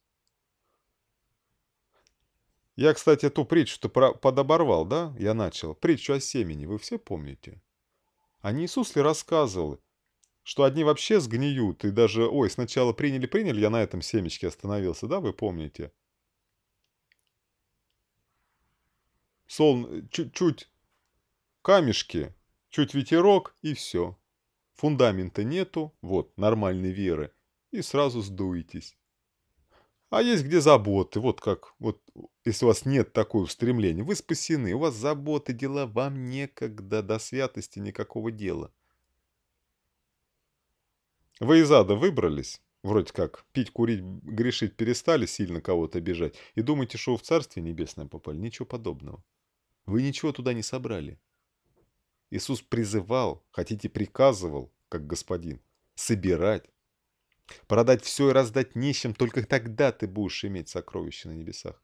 Я, кстати, ту притчу-то подоборвал, да? Я начал. Притчу о семени, вы все помните? А не Иисус ли рассказывал, что одни вообще сгниют, и даже, ой, сначала приняли-приняли, я на этом семечке остановился, да, вы помните? Сол, чуть-чуть камешки, чуть ветерок, и все. Фундамента нету, вот, нормальной веры, и сразу сдуетесь. А есть где заботы, вот как, вот если у вас нет такое устремления, вы спасены, у вас заботы, дела, вам некогда, до святости никакого дела. Вы из ада выбрались, вроде как, пить, курить, грешить перестали, сильно кого-то обижать, и думаете, что вы в Царствие Небесное попали, ничего подобного. Вы ничего туда не собрали. Иисус призывал, хотите приказывал, как господин, собирать, Продать все и раздать нищим, только тогда ты будешь иметь сокровища на небесах.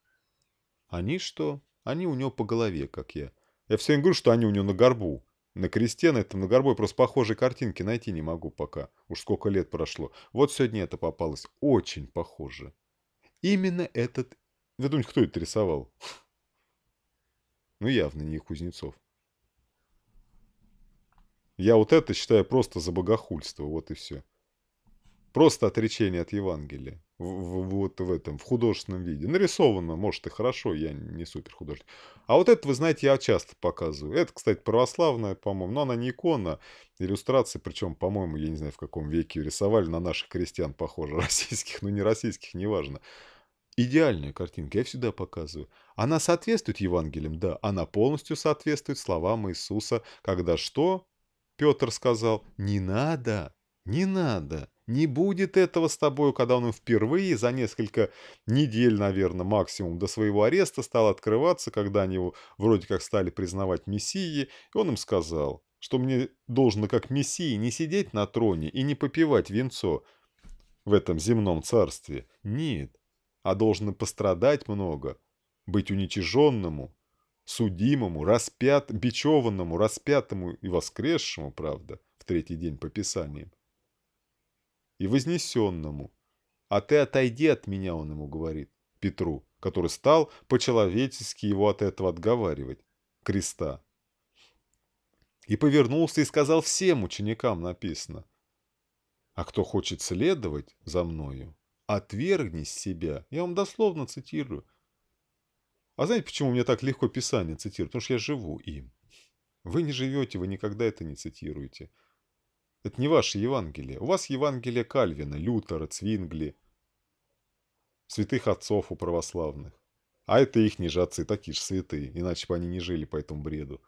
Они что? Они у него по голове, как я. Я все им говорю, что они у него на горбу. На кресте, на этом, на горбу. Я просто похожие картинки найти не могу пока. Уж сколько лет прошло. Вот сегодня это попалось. Очень похоже. Именно этот... Вы думаете, кто это рисовал? Ну, явно не Кузнецов. Я вот это считаю просто за богохульство. Вот и все. Просто отречение от Евангелия. В, в, вот в этом, в художественном виде. Нарисовано, может, и хорошо, я не супер художник. А вот это, вы знаете, я часто показываю. Это, кстати, православная, по-моему, но она не икона, иллюстрация, причем, по-моему, я не знаю, в каком веке рисовали, на наших крестьян, похоже, российских, ну не российских, неважно. Идеальная картинка, я всегда показываю. Она соответствует Евангелиям, да, она полностью соответствует словам Иисуса, когда что, Петр сказал, не надо, не надо не будет этого с тобой, когда он впервые за несколько недель, наверное, максимум до своего ареста стал открываться, когда они его вроде как стали признавать мессии. и он им сказал, что мне должно как мессии не сидеть на троне и не попивать венцо в этом земном царстве. Нет, а должно пострадать много, быть уничиженному, судимому, распят... бичеванному, распятому и воскресшему, правда, в третий день по Писаниям и вознесенному. «А ты отойди от меня», — он ему говорит, Петру, который стал по-человечески его от этого отговаривать, креста. И повернулся и сказал всем ученикам, написано, «А кто хочет следовать за мною, отвергни себя». Я вам дословно цитирую. А знаете, почему мне так легко Писание цитировать? Потому что я живу им. Вы не живете, вы никогда это не цитируете. Это не ваше Евангелие. У вас Евангелие Кальвина, Лютера, Цвингли, святых отцов у православных. А это их же отцы, такие же святые, иначе бы они не жили по этому бреду.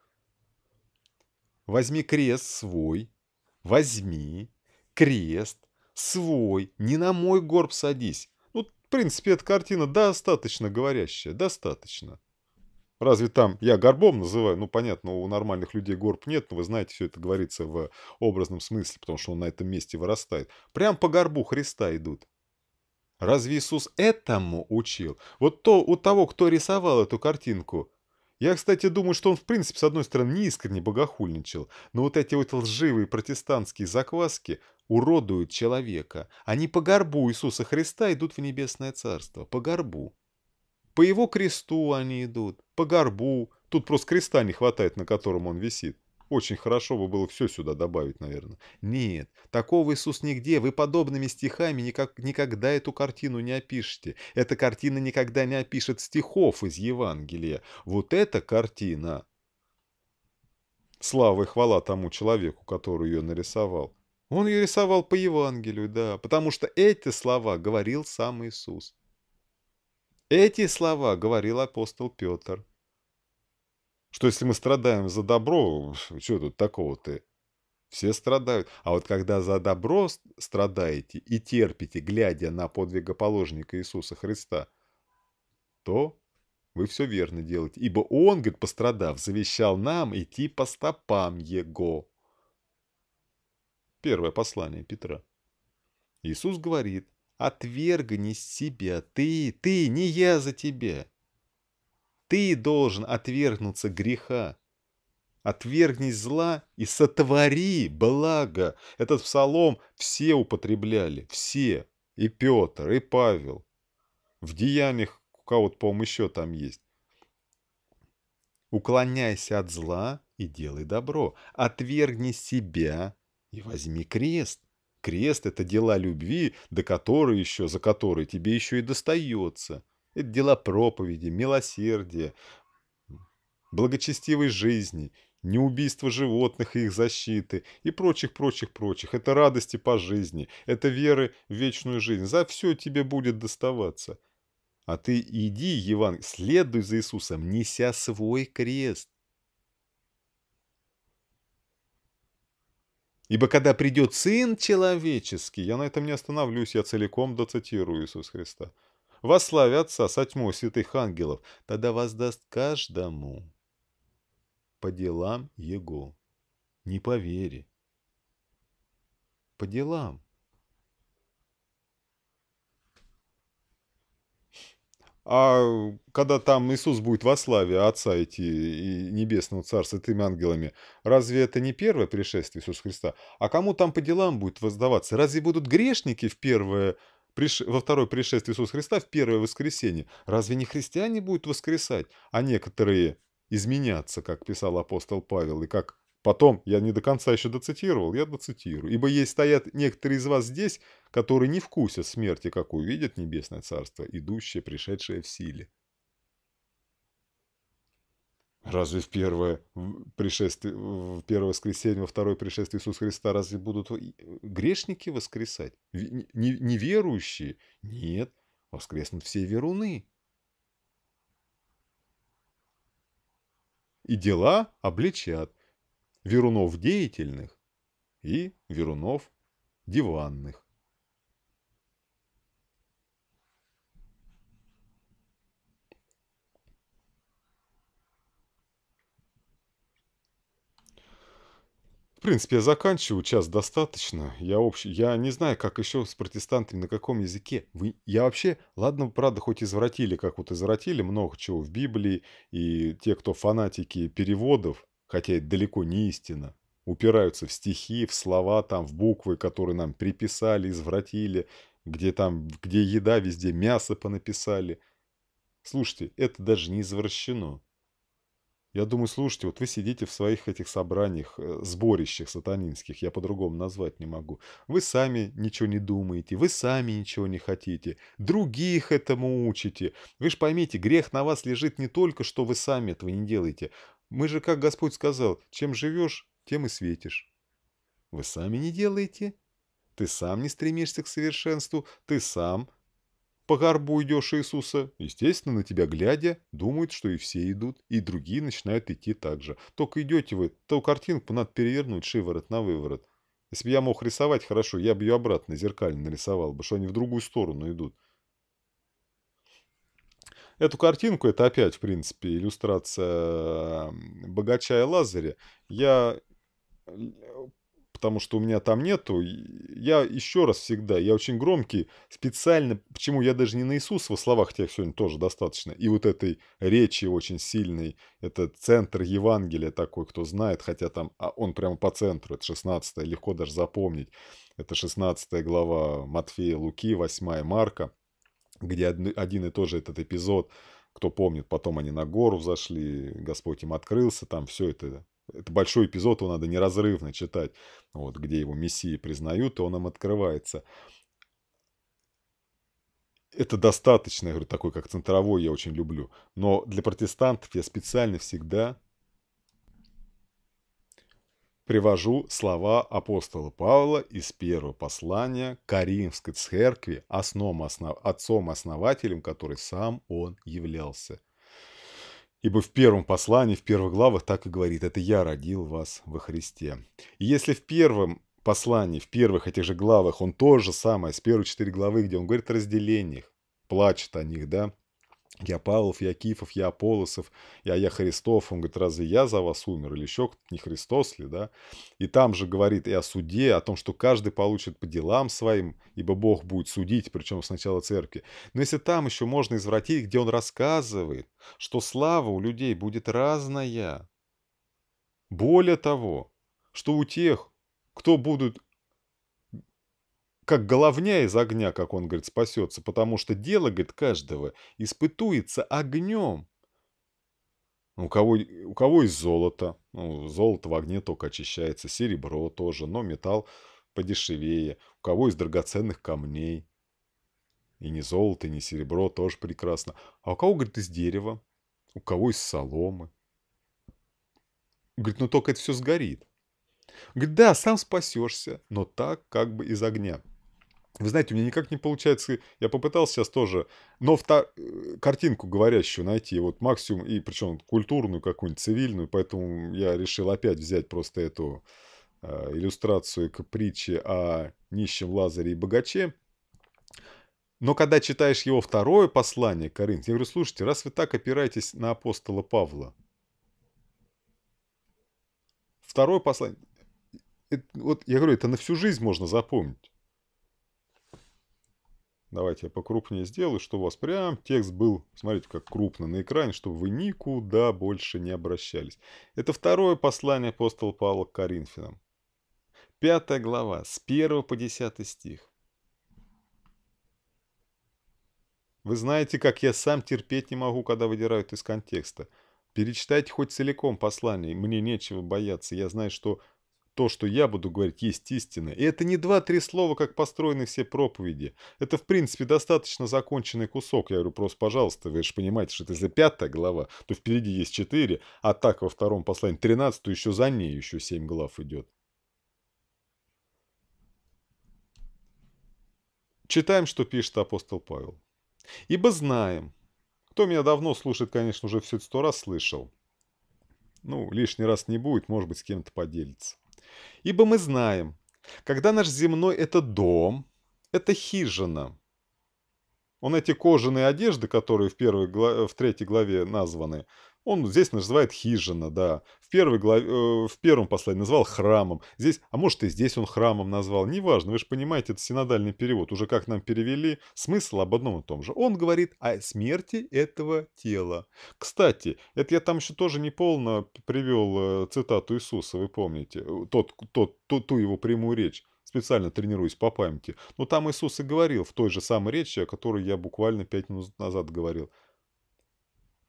Возьми крест свой, возьми крест свой, не на мой горб садись. Ну, в принципе, эта картина достаточно говорящая, достаточно. Разве там я горбом называю? Ну, понятно, у нормальных людей горб нет, но вы знаете, все это говорится в образном смысле, потому что он на этом месте вырастает. Прям по горбу Христа идут. Разве Иисус этому учил? Вот то у того, кто рисовал эту картинку. Я, кстати, думаю, что он, в принципе, с одной стороны, не искренне богохульничал, но вот эти вот лживые протестантские закваски уродуют человека. Они по горбу Иисуса Христа идут в небесное царство. По горбу. По его кресту они идут, по горбу. Тут просто креста не хватает, на котором он висит. Очень хорошо бы было все сюда добавить, наверное. Нет, такого Иисус нигде. Вы подобными стихами никак, никогда эту картину не опишете. Эта картина никогда не опишет стихов из Евангелия. Вот эта картина... Слава и хвала тому человеку, который ее нарисовал. Он ее рисовал по Евангелию, да, потому что эти слова говорил сам Иисус. Эти слова говорил апостол Петр. Что если мы страдаем за добро, что тут такого-то? Все страдают. А вот когда за добро страдаете и терпите, глядя на подвигоположника Иисуса Христа, то вы все верно делаете. Ибо он, говорит, пострадав, завещал нам идти по стопам Его. Первое послание Петра. Иисус говорит, Отвергни себя, ты, ты, не я за тебя. Ты должен отвергнуться греха. Отвергни зла и сотвори благо. Этот псалом все употребляли, все. И Петр, и Павел. В деяниях у кого-то, по-моему, еще там есть. Уклоняйся от зла и делай добро. Отвергни себя и возьми крест. Крест – это дела любви, до которой еще, за которой тебе еще и достается. Это дела проповеди, милосердия, благочестивой жизни, не убийство животных и их защиты и прочих, прочих, прочих. Это радости по жизни, это веры в вечную жизнь. За все тебе будет доставаться. А ты иди, Иван, следуй за Иисусом, неся свой крест. Ибо когда придет Сын Человеческий, я на этом не остановлюсь, я целиком доцитирую Иисуса Христа. Вас славят Отца со тьмой святых ангелов, тогда воздаст каждому по делам Его, не по вере. По делам. А когда там Иисус будет во славе Отца идти и Небесного Царства этими ангелами, разве это не первое пришествие Иисуса Христа? А кому там по делам будет воздаваться? Разве будут грешники в первое, во второе пришествие Иисуса Христа, в первое воскресенье? Разве не христиане будут воскресать, а некоторые изменяться, как писал апостол Павел, и как Потом, я не до конца еще доцитировал, я доцитирую. Ибо есть стоят некоторые из вас здесь, которые не вкусят смерти, как увидят небесное царство, идущее, пришедшее в силе. Разве в первое пришествие, в первое воскресенье, во второе пришествие Иисуса Христа, разве будут э, грешники воскресать? Неверующие? Нет, воскреснут все веруны. И дела обличат. Верунов деятельных и Верунов диванных. В принципе, я заканчиваю, час достаточно. Я, общ... я не знаю, как еще с протестантами, на каком языке. Вы... Я вообще, ладно, правда, хоть извратили, как вот извратили много чего в Библии, и те, кто фанатики переводов, хотя это далеко не истина. Упираются в стихи, в слова, там, в буквы, которые нам приписали, извратили, где там, где еда, везде мясо понаписали. Слушайте, это даже не извращено. Я думаю, слушайте, вот вы сидите в своих этих собраниях, э, сборищах сатанинских, я по-другому назвать не могу. Вы сами ничего не думаете, вы сами ничего не хотите, других этому учите. Вы же поймите, грех на вас лежит не только, что вы сами этого не делаете, мы же, как Господь сказал, чем живешь, тем и светишь. Вы сами не делаете. Ты сам не стремишься к совершенству, ты сам по горбу идешь Иисуса, естественно, на тебя глядя, думают, что и все идут, и другие начинают идти так же. Только идете вы, то картинку надо перевернуть шиворот на выворот. Если бы я мог рисовать хорошо, я бы ее обратно зеркально нарисовал бы, что они в другую сторону идут. Эту картинку, это опять, в принципе, иллюстрация богача и Лазаря, я потому что у меня там нету. Я еще раз всегда, я очень громкий, специально, почему я даже не на во словах, хотя сегодня тоже достаточно, и вот этой речи очень сильной, это центр Евангелия такой, кто знает, хотя там, а он прямо по центру, это 16 легко даже запомнить, это 16 глава Матфея Луки, 8 Марка, где один и тот же этот эпизод, кто помнит, потом они на гору взошли, Господь им открылся, там все это это большой эпизод, его надо неразрывно читать, вот, где его мессии признают, и он им открывается. Это достаточно, я говорю, такой, как центровой, я очень люблю. Но для протестантов я специально всегда Привожу слова апостола Павла из первого послания Каримской церкви, основ, основ, отцом-основателем, который сам он являлся. Ибо в первом послании, в первых главах так и говорит, это я родил вас во Христе. И если в первом послании, в первых этих же главах, он то же самое, с первых четыре главы, где он говорит о разделениях, плачет о них, да, я Павлов, я Кифов, я Полосов, я, я Христов. Он говорит, разве я за вас умер или еще не Христос ли, да? И там же говорит и о суде, о том, что каждый получит по делам своим, ибо Бог будет судить, причем сначала церкви. Но если там еще можно извратить, где он рассказывает, что слава у людей будет разная. Более того, что у тех, кто будут как головня из огня, как он, говорит, спасется, потому что дело, говорит, каждого испытуется огнем. У кого, у кого из золота, ну, золото в огне только очищается, серебро тоже, но металл подешевее, у кого из драгоценных камней, и не золото, и не серебро, тоже прекрасно, а у кого, говорит, из дерева, у кого из соломы. Говорит, ну только это все сгорит. Говорит, да, сам спасешься, но так как бы из огня. Вы знаете, у меня никак не получается, я попытался сейчас тоже, но та э, картинку говорящую найти, вот максимум, и причем культурную какую-нибудь, цивильную, поэтому я решил опять взять просто эту э, иллюстрацию к притче о нищем Лазаре и богаче. Но когда читаешь его второе послание, Коринф, я говорю, слушайте, раз вы так опираетесь на апостола Павла, второе послание, это, э, вот я говорю, это на всю жизнь можно запомнить. Давайте я покрупнее сделаю, что у вас прям текст был, смотрите, как крупно на экране, чтобы вы никуда больше не обращались. Это второе послание апостола Павла к Коринфянам. Пятая глава, с 1 по 10 стих. Вы знаете, как я сам терпеть не могу, когда выдирают из контекста. Перечитайте хоть целиком послание, мне нечего бояться. Я знаю, что то, что я буду говорить, есть истина. И это не два-три слова, как построены все проповеди. Это, в принципе, достаточно законченный кусок. Я говорю, просто, пожалуйста, вы же понимаете, что это за пятая глава, то впереди есть четыре, а так во втором послании тринадцатую еще за ней еще семь глав идет. Читаем, что пишет апостол Павел. «Ибо знаем». Кто меня давно слушает, конечно, уже все это сто раз слышал. Ну, лишний раз не будет, может быть, с кем-то поделиться. Ибо мы знаем, когда наш земной – это дом, это хижина. Он эти кожаные одежды, которые в, первой, в третьей главе названы, он здесь называет хижина, да. В, первой главе, э, в первом послании назвал храмом. Здесь, а может и здесь он храмом назвал. Неважно, вы же понимаете, это синодальный перевод. Уже как нам перевели, смысл об одном и том же. Он говорит о смерти этого тела. Кстати, это я там еще тоже неполно привел э, цитату Иисуса, вы помните. Э, тот, тот, ту, ту его прямую речь специально тренируюсь по памяти. Но там Иисус и говорил в той же самой речи, о которой я буквально пять минут назад говорил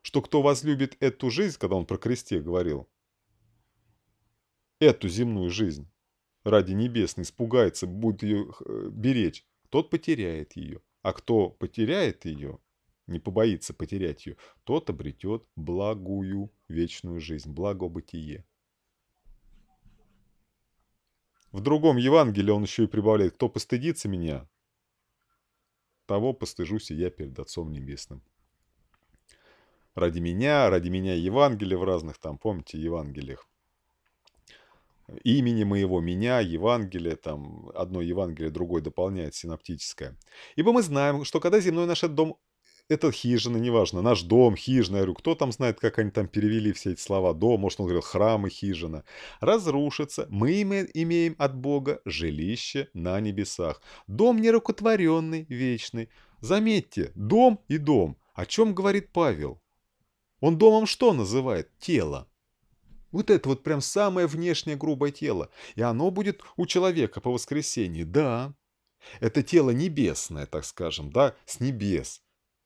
что кто возлюбит эту жизнь, когда он про кресте говорил, эту земную жизнь ради небесной испугается, будет ее э, беречь, тот потеряет ее. А кто потеряет ее, не побоится потерять ее, тот обретет благую вечную жизнь, благобытие. В другом Евангелии он еще и прибавляет, кто постыдится меня, того постыжусь и я перед Отцом Небесным ради меня, ради меня Евангелие в разных там, помните, Евангелиях. Имени моего меня, Евангелие, там, одно Евангелие, другое дополняет синаптическое. Ибо мы знаем, что когда земной наш дом это хижина, неважно, наш дом, хижина, я говорю, кто там знает, как они там перевели все эти слова, дом, может, он говорил, храм и хижина, разрушится, мы имеем от Бога жилище на небесах, дом нерукотворенный, вечный. Заметьте, дом и дом, о чем говорит Павел? Он домом что называет? Тело. Вот это вот прям самое внешнее грубое тело. И оно будет у человека по воскресенье. Да, это тело небесное, так скажем, да, с небес.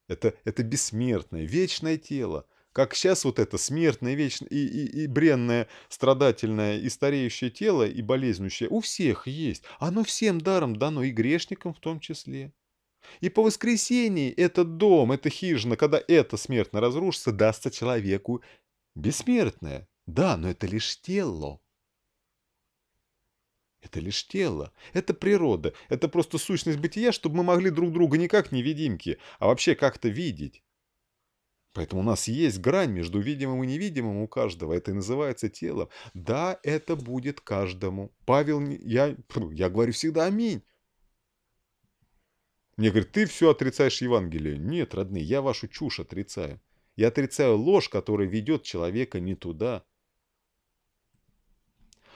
Это, это бессмертное, вечное тело. Как сейчас вот это смертное, вечное и, и, и бренное, страдательное, и стареющее тело, и болезнущее, у всех есть. Оно всем даром дано, и грешникам в том числе. И по воскресенье этот дом, эта хижина, когда это смертно разрушится, дастся человеку бессмертное. Да, но это лишь тело. Это лишь тело, это природа, это просто сущность бытия, чтобы мы могли друг друга никак не видимки, а вообще как-то видеть. Поэтому у нас есть грань между видимым и невидимым у каждого. Это и называется телом. Да, это будет каждому. Павел, я, я говорю всегда аминь. Мне говорят, ты все отрицаешь Евангелие. Нет, родные, я вашу чушь отрицаю. Я отрицаю ложь, которая ведет человека не туда.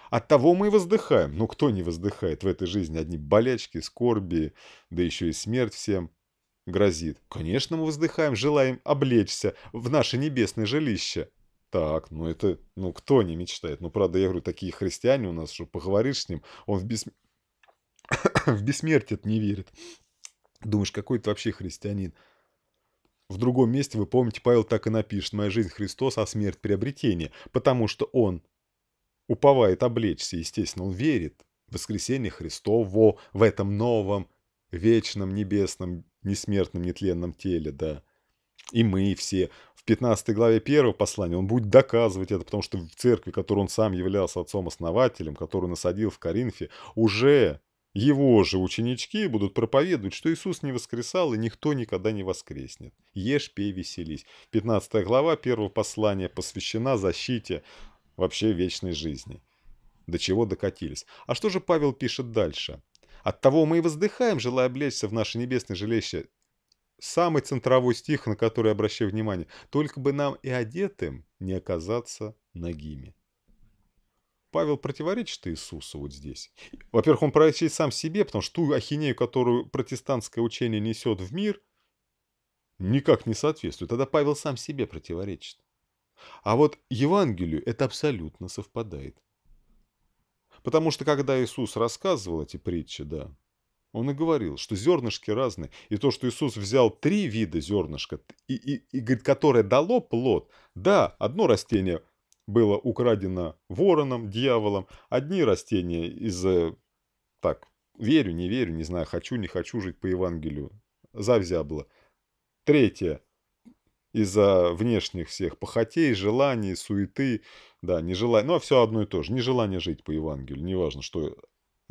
От того мы и воздыхаем. Ну, кто не воздыхает в этой жизни? Одни болячки, скорби, да еще и смерть всем грозит. Конечно, мы воздыхаем, желаем облечься в наше небесное жилище. Так, ну это, ну кто не мечтает? Ну, правда, я говорю, такие христиане у нас, что поговоришь с ним, он в, бес... в бессмертие не верит. Думаешь, какой ты вообще христианин? В другом месте, вы помните, Павел так и напишет, «Моя жизнь Христос, а смерть приобретение», потому что он уповает облечься, естественно, он верит в воскресение Христово, в этом новом, вечном, небесном, несмертном, нетленном теле, да. И мы все. В 15 главе первого послания он будет доказывать это, потому что в церкви, которую он сам являлся отцом-основателем, которую насадил в Коринфе, уже его же ученички будут проповедовать, что Иисус не воскресал и никто никогда не воскреснет. Ешь, пей, веселись. 15 глава первого послания посвящена защите вообще вечной жизни. До чего докатились. А что же Павел пишет дальше? От того мы и воздыхаем, желая облечься в наше небесное жилище». Самый центровой стих, на который обращаю внимание. «Только бы нам и одетым не оказаться нагими». Павел противоречит Иисусу вот здесь. Во-первых, он противоречит сам себе, потому что ту ахинею, которую протестантское учение несет в мир, никак не соответствует. Тогда Павел сам себе противоречит. А вот Евангелию это абсолютно совпадает. Потому что когда Иисус рассказывал эти притчи, да, он и говорил, что зернышки разные. И то, что Иисус взял три вида зернышка, и, и, и говорит, которое дало плод, да, одно растение – было украдено вороном, дьяволом, одни растения из... Так, верю, не верю, не знаю, хочу, не хочу жить по Евангелию. Завзябло. Третье. Из-за внешних всех похотей, желаний, суеты, да, нежелание, ну, а все одно и то же, нежелание жить по Евангелию, неважно, что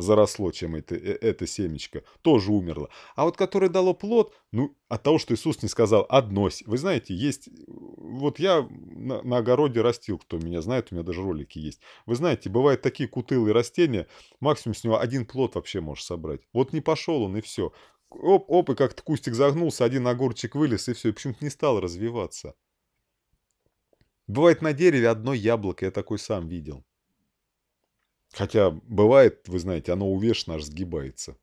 заросло, чем это, э, это семечко, тоже умерло. А вот которое дало плод, ну, от того, что Иисус не сказал «одно». Вы знаете, есть... Вот я на, на огороде растил, кто меня знает, у меня даже ролики есть. Вы знаете, бывают такие кутылые растения, максимум с него один плод вообще можешь собрать. Вот не пошел он, и все. Оп, оп, и как-то кустик загнулся, один огурчик вылез, и все, и почему-то не стал развиваться. Бывает на дереве одно яблоко, я такой сам видел. Хотя бывает, вы знаете, оно увеш наш сгибается.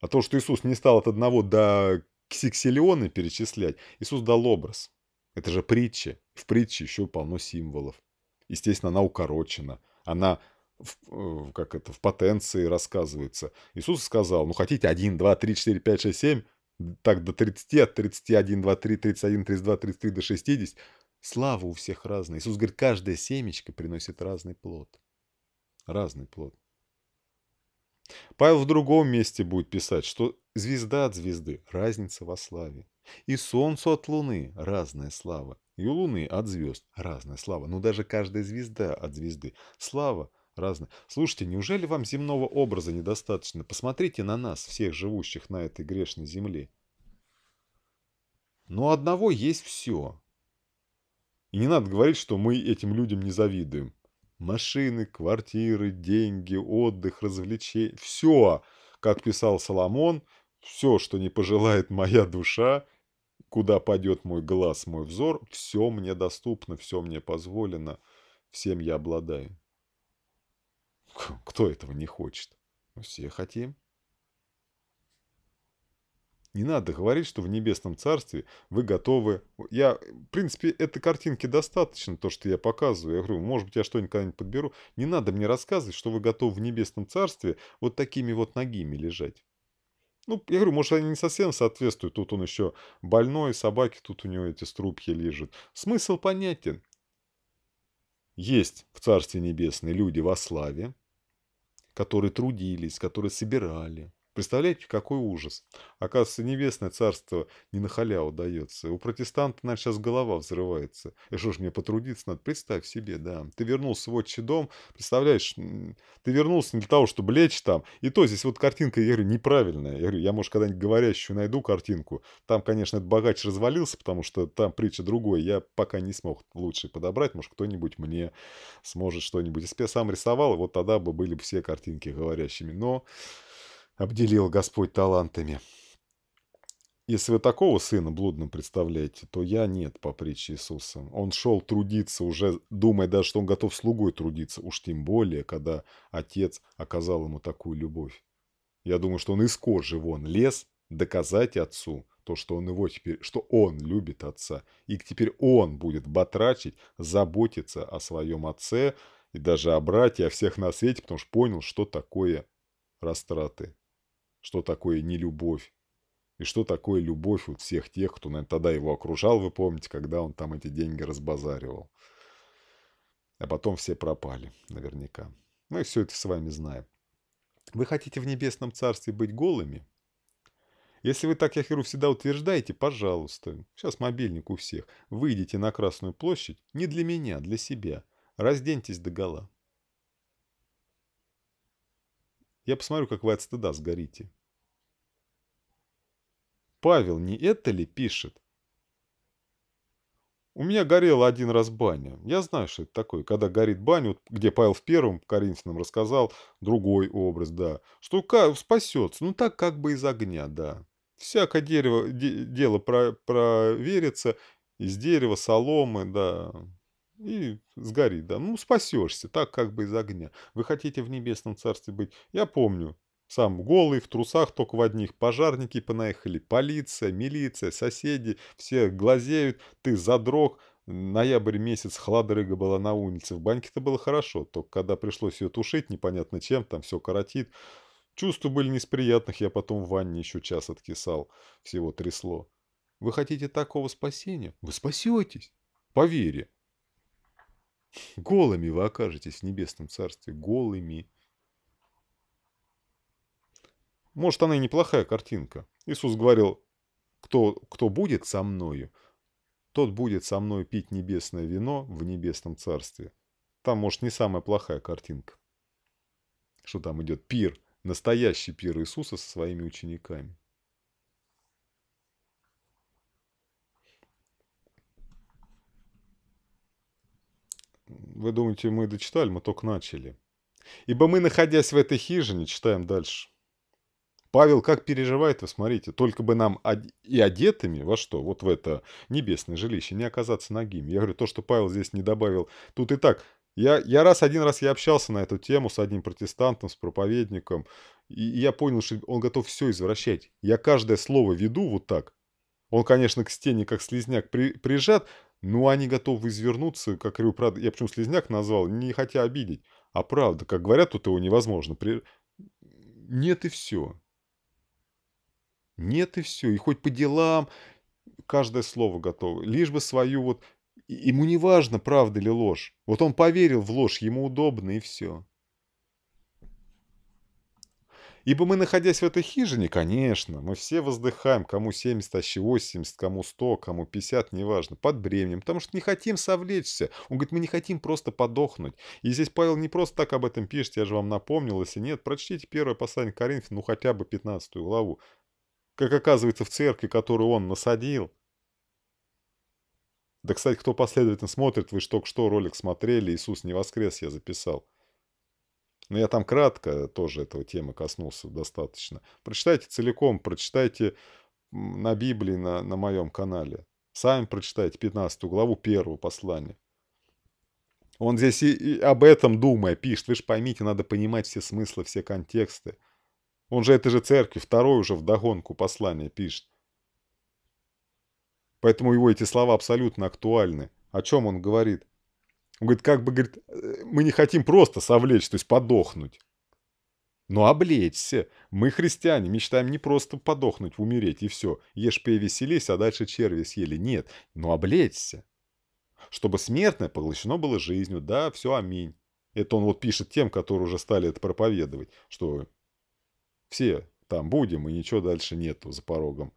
А то, что Иисус не стал от одного до ксиксилиона перечислять, Иисус дал образ. Это же притча. В притче еще полно символов. Естественно, она укорочена. Она в, э, как это, в потенции рассказывается. Иисус сказал, ну хотите 1, 2, 3, 4, 5, 6, 7, так до 30, от 31, 2, 3, 31, 32, 33 до 60, Слава у всех разная. Иисус говорит, каждая семечка приносит разный плод. Разный плод. Павел в другом месте будет писать, что звезда от звезды – разница во славе. И солнцу от луны – разная слава. И у луны от звезд – разная слава. Но даже каждая звезда от звезды – слава разная. Слушайте, неужели вам земного образа недостаточно? Посмотрите на нас, всех живущих на этой грешной земле. Но одного есть все. И не надо говорить, что мы этим людям не завидуем. Машины, квартиры, деньги, отдых, развлечения – все, как писал Соломон, все, что не пожелает моя душа, куда пойдет мой глаз, мой взор, все мне доступно, все мне позволено, всем я обладаю. Кто этого не хочет? Все хотим. Не надо говорить, что в небесном царстве вы готовы... Я, в принципе, этой картинки достаточно, то, что я показываю. Я говорю, может быть, я что-нибудь когда-нибудь подберу. Не надо мне рассказывать, что вы готовы в небесном царстве вот такими вот ногими лежать. Ну, я говорю, может, они не совсем соответствуют. Тут он еще больной, собаки, тут у него эти струбки лежат. Смысл понятен. Есть в Царстве Небесное люди во славе, которые трудились, которые собирали, Представляете, какой ужас. Оказывается, небесное царство не на халяву дается. У протестанта, наверное, сейчас голова взрывается. И что ж мне потрудиться надо? Представь себе, да. Ты вернулся в отчий дом, представляешь, ты вернулся не для того, чтобы лечь там. И то здесь вот картинка, я говорю, неправильная. Я говорю, я, может, когда-нибудь говорящую найду картинку. Там, конечно, этот богач развалился, потому что там притча другой. Я пока не смог лучше подобрать. Может, кто-нибудь мне сможет что-нибудь. Если бы я сам рисовал, вот тогда бы были бы все картинки говорящими. Но обделил Господь талантами. Если вы такого сына блудным представляете, то я нет, по притче Иисуса. Он шел трудиться, уже думая даже, что он готов слугой трудиться, уж тем более, когда отец оказал ему такую любовь. Я думаю, что он из кожи вон лез доказать отцу то, что он его теперь, что он любит отца. И теперь он будет батрачить, заботиться о своем отце и даже о брате, о всех на свете, потому что понял, что такое растраты что такое нелюбовь, и что такое любовь вот всех тех, кто наверное, тогда его окружал, вы помните, когда он там эти деньги разбазаривал. А потом все пропали, наверняка. Мы все это с вами знаем. Вы хотите в небесном царстве быть голыми? Если вы так, я говорю, всегда утверждаете, пожалуйста, сейчас мобильник у всех, выйдите на Красную площадь, не для меня, а для себя, разденьтесь до гола. Я посмотрю, как вы от стыда сгорите. Павел, не это ли пишет? У меня горела один раз баня. Я знаю, что это такое. Когда горит баня, вот где Павел в первом Коринфянам рассказал, другой образ, да. Что спасется, ну так как бы из огня, да. Всякое дерево, де, дело про, проверится, из дерева, соломы, да. И сгорит, да. Ну, спасешься, так как бы из огня. Вы хотите в небесном царстве быть? Я помню, сам голый, в трусах только в одних, пожарники понаехали, полиция, милиция, соседи, все глазеют, ты задрог. Ноябрь месяц, холодрыга была на улице, в баньке-то было хорошо, только когда пришлось ее тушить, непонятно чем, там все коротит. Чувства были несприятных, я потом в ванне еще час откисал, всего трясло. Вы хотите такого спасения? Вы спасетесь, по Голыми вы окажетесь в небесном царстве, голыми. Может, она и неплохая картинка. Иисус говорил, кто, кто будет со мною, тот будет со мной пить небесное вино в небесном царстве. Там, может, не самая плохая картинка. Что там идет? Пир. Настоящий пир Иисуса со своими учениками. Вы думаете, мы дочитали, мы только начали. Ибо мы, находясь в этой хижине, читаем дальше. Павел как переживает, вы смотрите, только бы нам и одетыми во что, вот в это небесное жилище, не оказаться ногими. Я говорю, то, что Павел здесь не добавил, тут и так. Я, я раз, один раз я общался на эту тему с одним протестантом, с проповедником, и я понял, что он готов все извращать. Я каждое слово веду вот так. Он, конечно, к стене как слезняк при, прижат, но они готовы извернуться, как говорю, правда, я почему слезняк назвал, не хотя обидеть, а правда, как говорят, тут его невозможно. При... Нет и все. Нет и все, и хоть по делам, каждое слово готово, лишь бы свою вот... Ему не важно, правда или ложь. Вот он поверил в ложь, ему удобно, и все. Ибо мы, находясь в этой хижине, конечно, мы все воздыхаем, кому 70, а 80, кому 100, кому 50, неважно, под бременем, потому что не хотим совлечься. Он говорит, мы не хотим просто подохнуть. И здесь Павел не просто так об этом пишет, я же вам напомнил, если нет, прочтите первое послание Коринфян, ну хотя бы 15 главу как оказывается в церкви, которую он насадил. Да, кстати, кто последовательно смотрит, вы же что ролик смотрели, Иисус не воскрес, я записал. Но я там кратко тоже этого темы коснулся достаточно. Прочитайте целиком, прочитайте на Библии, на, на моем канале. Сами прочитайте 15 главу первого послание. Он здесь и, и об этом думая пишет. Вы же поймите, надо понимать все смыслы, все контексты. Он же этой же церкви второй уже вдогонку послание пишет. Поэтому его эти слова абсолютно актуальны. О чем он говорит? Он говорит, как бы, говорит, э, мы не хотим просто совлечь, то есть подохнуть. Но облечься. Мы, христиане, мечтаем не просто подохнуть, умереть и все. Ешь, пей, веселись, а дальше черви съели. Нет, но облечься. Чтобы смертное поглощено было жизнью. Да, все, аминь. Это он вот пишет тем, которые уже стали это проповедовать, что все там будем, и ничего дальше нету за порогом.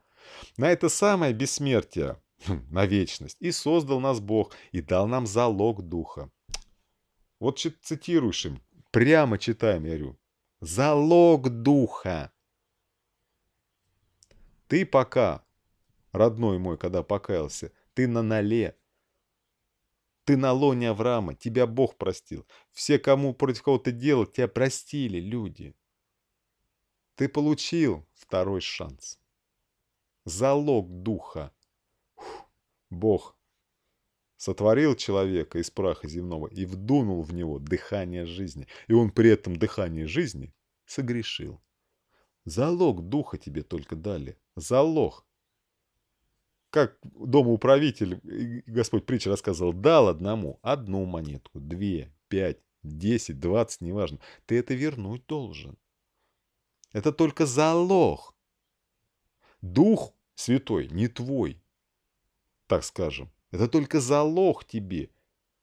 На это самое бессмертие, хм, на вечность, и создал нас Бог, и дал нам залог Духа. Вот цитируешь им, прямо читаем, я говорю, залог Духа. Ты пока, родной мой, когда покаялся, ты на нале, ты на лоне Авраама, тебя Бог простил. Все, кому против кого то делал, тебя простили люди. Ты получил второй шанс. Залог духа. Фух, Бог сотворил человека из праха земного и вдунул в него дыхание жизни, и он при этом дыхание жизни согрешил. Залог духа тебе только дали. Залог. Как домоуправитель, Господь притча рассказывал, дал одному одну монетку, две, пять, десять, двадцать, неважно. Ты это вернуть должен. Это только залог. Дух Святой не твой, так скажем. Это только залог тебе.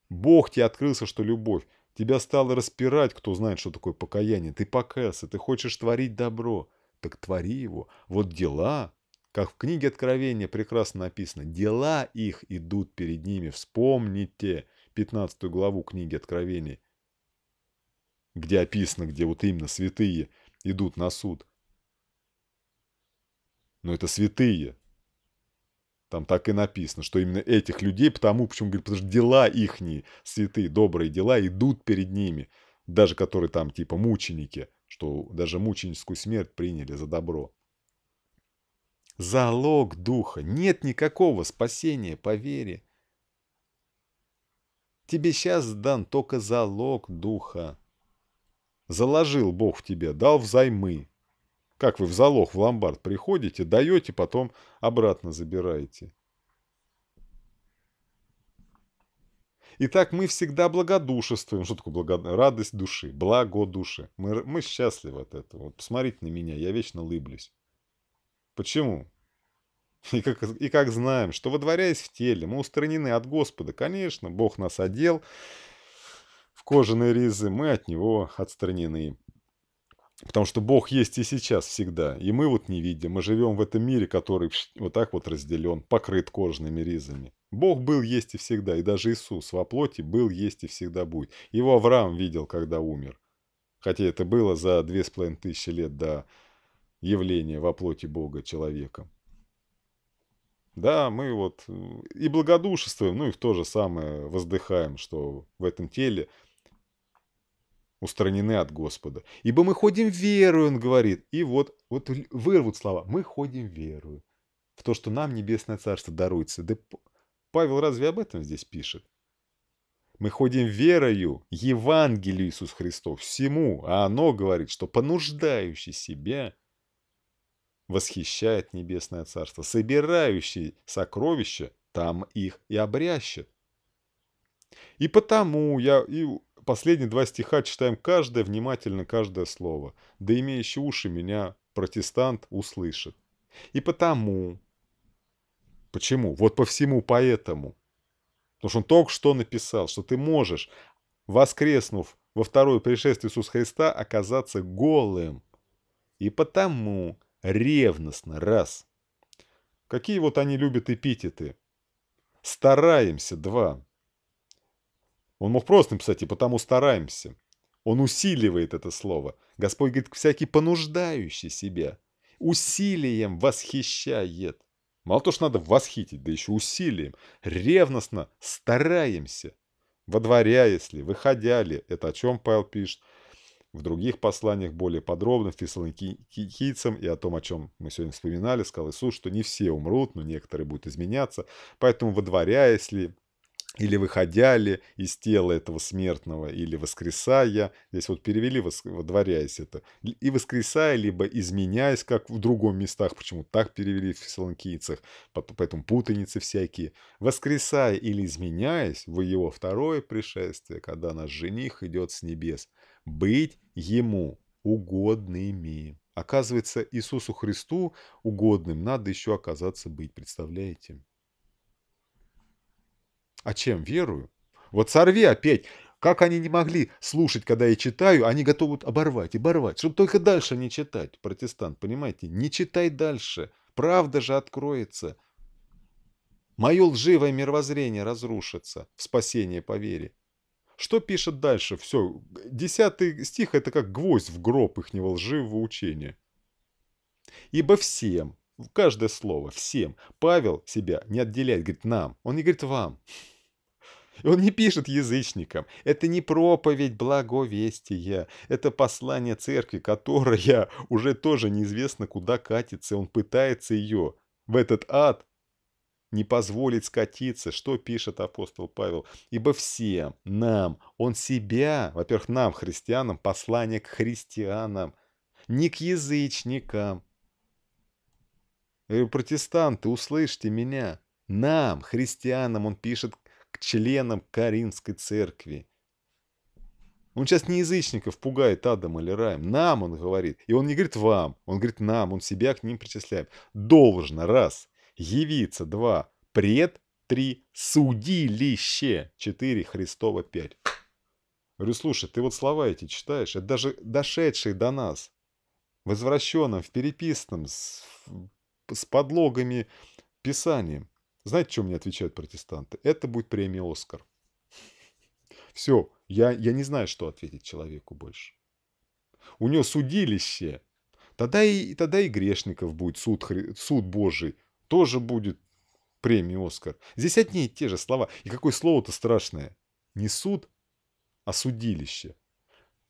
Бог тебе открылся, что любовь. Тебя стало распирать, кто знает, что такое покаяние. Ты покаялся, ты хочешь творить добро. Так твори его. Вот дела, как в книге Откровения прекрасно написано, дела их идут перед ними. Вспомните 15 главу книги Откровения, где описано, где вот именно святые – идут на суд. Но это святые. Там так и написано, что именно этих людей, потому, почему, говорит, потому что дела ихние, святые, добрые дела идут перед ними, даже которые там типа мученики, что даже мученическую смерть приняли за добро. Залог духа. Нет никакого спасения по вере. Тебе сейчас дан только залог духа. Заложил Бог в тебе, дал взаймы. Как вы в залог в ломбард приходите, даете, потом обратно забираете. Итак, мы всегда благодушествуем. Что такое благо... радость души? Благо души. Мы, мы счастливы от этого. Вот посмотрите на меня, я вечно лыблюсь. Почему? И как, и как знаем, что, водворяясь в теле, мы устранены от Господа. Конечно, Бог нас одел, кожаные ризы, мы от него отстранены. Потому что Бог есть и сейчас всегда, и мы вот не видим, мы живем в этом мире, который вот так вот разделен, покрыт кожными ризами. Бог был, есть и всегда, и даже Иисус во плоти был, есть и всегда будет. Его Авраам видел, когда умер. Хотя это было за две с половиной тысячи лет до явления во плоти Бога человеком. Да, мы вот э, и благодушествуем, ну и в то же самое воздыхаем, что в этом теле – устранены от Господа. Ибо мы ходим верою, он говорит. И вот, вот вырвут слова. Мы ходим верою в то, что нам Небесное Царство даруется. Да Павел разве об этом здесь пишет? Мы ходим верою Евангелию Иисус Христов, всему, а оно говорит, что понуждающий себя восхищает Небесное Царство, собирающий сокровища там их и обрящет. И потому я и последние два стиха читаем каждое, внимательно каждое слово. Да имеющий уши меня протестант услышит. И потому... Почему? Вот по всему поэтому. Потому что он только что написал, что ты можешь, воскреснув во второе пришествие Иисуса Христа, оказаться голым. И потому ревностно, раз. Какие вот они любят эпитеты? Стараемся, два. Он мог просто написать «и потому стараемся». Он усиливает это слово. Господь говорит, всякий понуждающий себя. Усилием восхищает. Мало то, что надо восхитить, да еще усилием. Ревностно стараемся. Во дворя, если, выходя ли, это о чем Павел пишет, в других посланиях более подробно, фессалоникийцам и о том, о чем мы сегодня вспоминали, сказал Иисус, что не все умрут, но некоторые будут изменяться. Поэтому во дворя, если или выходя ли из тела этого смертного, или воскресая, здесь вот перевели, водворяясь это, и воскресая, либо изменяясь, как в другом местах, почему так перевели в фессалоникийцах, поэтому путаницы всякие, воскресая или изменяясь в его второе пришествие, когда наш жених идет с небес, быть ему угодными. Оказывается, Иисусу Христу угодным надо еще оказаться быть, представляете? А чем верую? Вот сорви опять. Как они не могли слушать, когда я читаю, они готовы оборвать и борвать, чтобы только дальше не читать. Протестант, понимаете? Не читай дальше. Правда же откроется. Мое лживое мировоззрение разрушится в спасение по вере. Что пишет дальше? Все, десятый стих – это как гвоздь в гроб ихнего лживого учения. «Ибо всем, в каждое слово, всем. Павел себя не отделяет, говорит нам, он не говорит вам. Он не пишет язычникам. Это не проповедь благовестия. Это послание церкви, которая уже тоже неизвестно куда катится. Он пытается ее в этот ад не позволить скатиться, что пишет апостол Павел. Ибо всем нам, он себя, во-первых, нам, христианам, послание к христианам, не к язычникам, протестанты, услышьте меня. Нам, христианам, он пишет к членам Каринской церкви. Он сейчас не язычников пугает Адом или Раем. Нам он говорит. И он не говорит вам. Он говорит нам. Он себя к ним причисляет. Должно, раз. Явиться, два. Пред, три. Судилище, четыре. Христово, пять. Говорю, слушай, ты вот слова эти читаешь. Это даже дошедшие до нас. В извращенном, в переписанном, с подлогами писанием. Знаете, что мне отвечают протестанты? Это будет премия «Оскар». Все, я, я не знаю, что ответить человеку больше. У него судилище. Тогда и, тогда и грешников будет суд, суд Божий. Тоже будет премия «Оскар». Здесь одни и те же слова. И какое слово-то страшное. Не суд, а судилище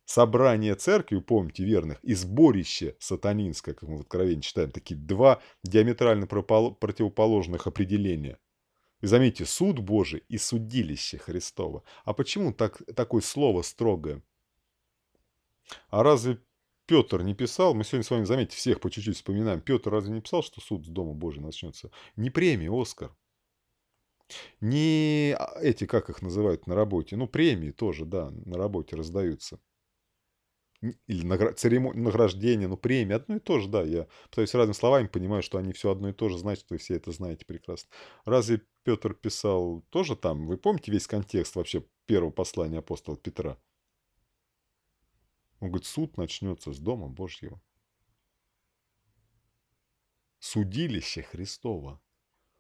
собрание церкви, помните, верных, и сборище сатанинское, как мы в Откровении читаем, такие два диаметрально противоположных определения. И заметьте, суд Божий и судилище Христово. А почему так, такое слово строгое? А разве Петр не писал, мы сегодня с вами, заметьте, всех по чуть-чуть вспоминаем, Петр разве не писал, что суд с Дома Божий начнется? Не премия, Оскар. Не а, эти, как их называют на работе, ну премии тоже, да, на работе раздаются или награ... церемония награждения, ну, премия, одно и то же, да, я пытаюсь разными словами, понимаю, что они все одно и то же значат, вы все это знаете прекрасно. Разве Петр писал тоже там, вы помните весь контекст вообще первого послания апостола Петра? Он говорит, суд начнется с дома Божьего. Судилище Христова.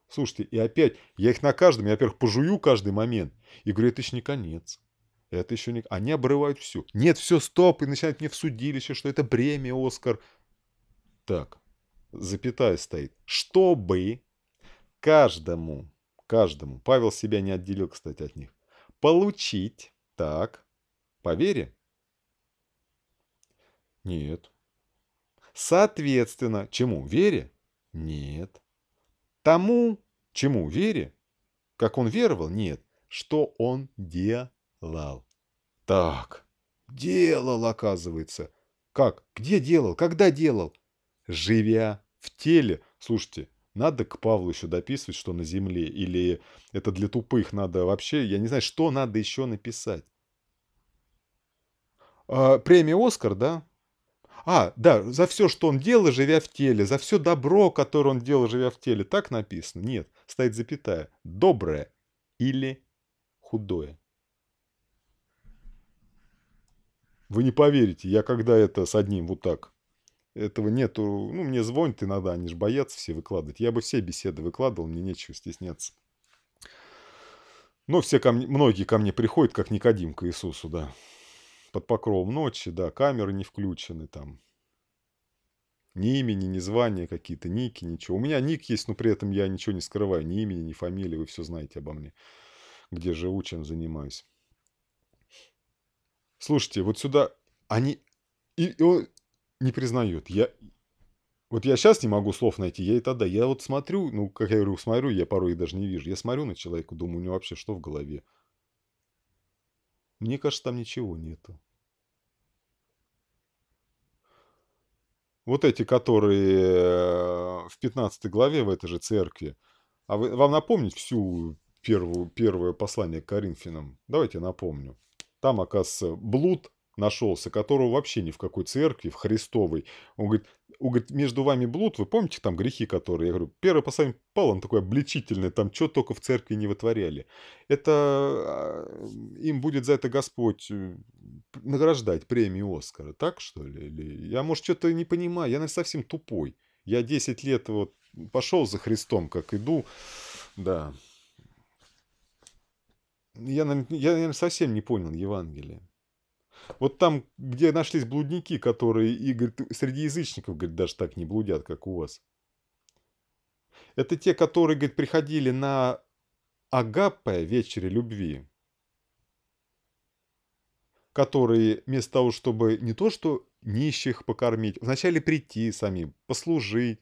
Слушайте, и опять, я их на каждом, я, во-первых, пожую каждый момент. И говорю, это еще не конец это еще не... Они обрывают все. Нет, все, стоп, и начинают мне в судилище, что это премия Оскар. Так, запятая стоит. Чтобы каждому, каждому, Павел себя не отделил, кстати, от них, получить, так, повери? Нет. Соответственно, чему? Вере? Нет. Тому, чему? Вере? Как он веровал? Нет. Что он делал? Лал. Так, делал, оказывается. Как? Где делал? Когда делал? Живя в теле. Слушайте, надо к Павлу еще дописывать, что на земле, или это для тупых надо вообще, я не знаю, что надо еще написать. А, премия «Оскар», да? А, да, за все, что он делал, живя в теле, за все добро, которое он делал, живя в теле, так написано? Нет, стоит запятая. Доброе или худое. Вы не поверите, я когда это с одним вот так... Этого нету... Ну, мне звонят иногда, они же боятся все выкладывать. Я бы все беседы выкладывал, мне нечего стесняться. Но все ко мне, многие ко мне приходят, как Никодим к Иисусу, да. Под покровом ночи, да, камеры не включены там. Ни имени, ни звания какие-то, ники, ничего. У меня ник есть, но при этом я ничего не скрываю. Ни имени, ни фамилии, вы все знаете обо мне. Где живу, чем занимаюсь слушайте, вот сюда они... И, он не признает. Я... Вот я сейчас не могу слов найти, я и тогда. Я вот смотрю, ну, как я говорю, смотрю, я порой даже не вижу. Я смотрю на человека, думаю, у него вообще что в голове? Мне кажется, там ничего нету. Вот эти, которые э, в 15 главе в этой же церкви. А вы, вам напомнить всю первую, первое послание к Коринфянам? Давайте напомню. Там, оказывается, блуд нашелся, которого вообще ни в какой церкви, в Христовой. Он говорит, он говорит, между вами блуд, вы помните там грехи, которые? Я говорю, первый послание Павла, он такой обличительный, там что только в церкви не вытворяли. Это а, им будет за это Господь э, награждать премию Оскара, так что ли? Или... Я, может, что-то не понимаю, я, наверное, совсем тупой. Я 10 лет вот пошел за Христом, как иду, да я, я, наверное, совсем не понял Евангелие. Вот там, где нашлись блудники, которые и, говорит, среди язычников, говорит, даже так не блудят, как у вас. Это те, которые, говорит, приходили на агапе вечере любви, которые вместо того, чтобы не то что нищих покормить, вначале прийти сами, послужить,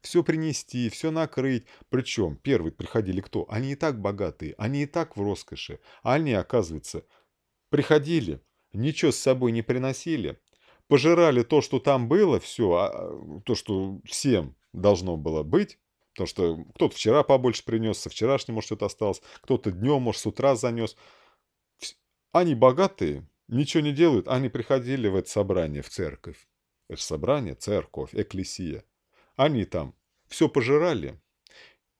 все принести, все накрыть. Причем первые приходили кто? Они и так богатые, они и так в роскоши. А они, оказывается, приходили, ничего с собой не приносили, пожирали то, что там было, все, а, а, то, что всем должно было быть, потому что кто-то вчера побольше принес, со вчерашнего, что-то осталось, кто-то днем, может, с утра занес. Они богатые, ничего не делают, они приходили в это собрание, в церковь. Это собрание, церковь, эклесия. Они там все пожирали.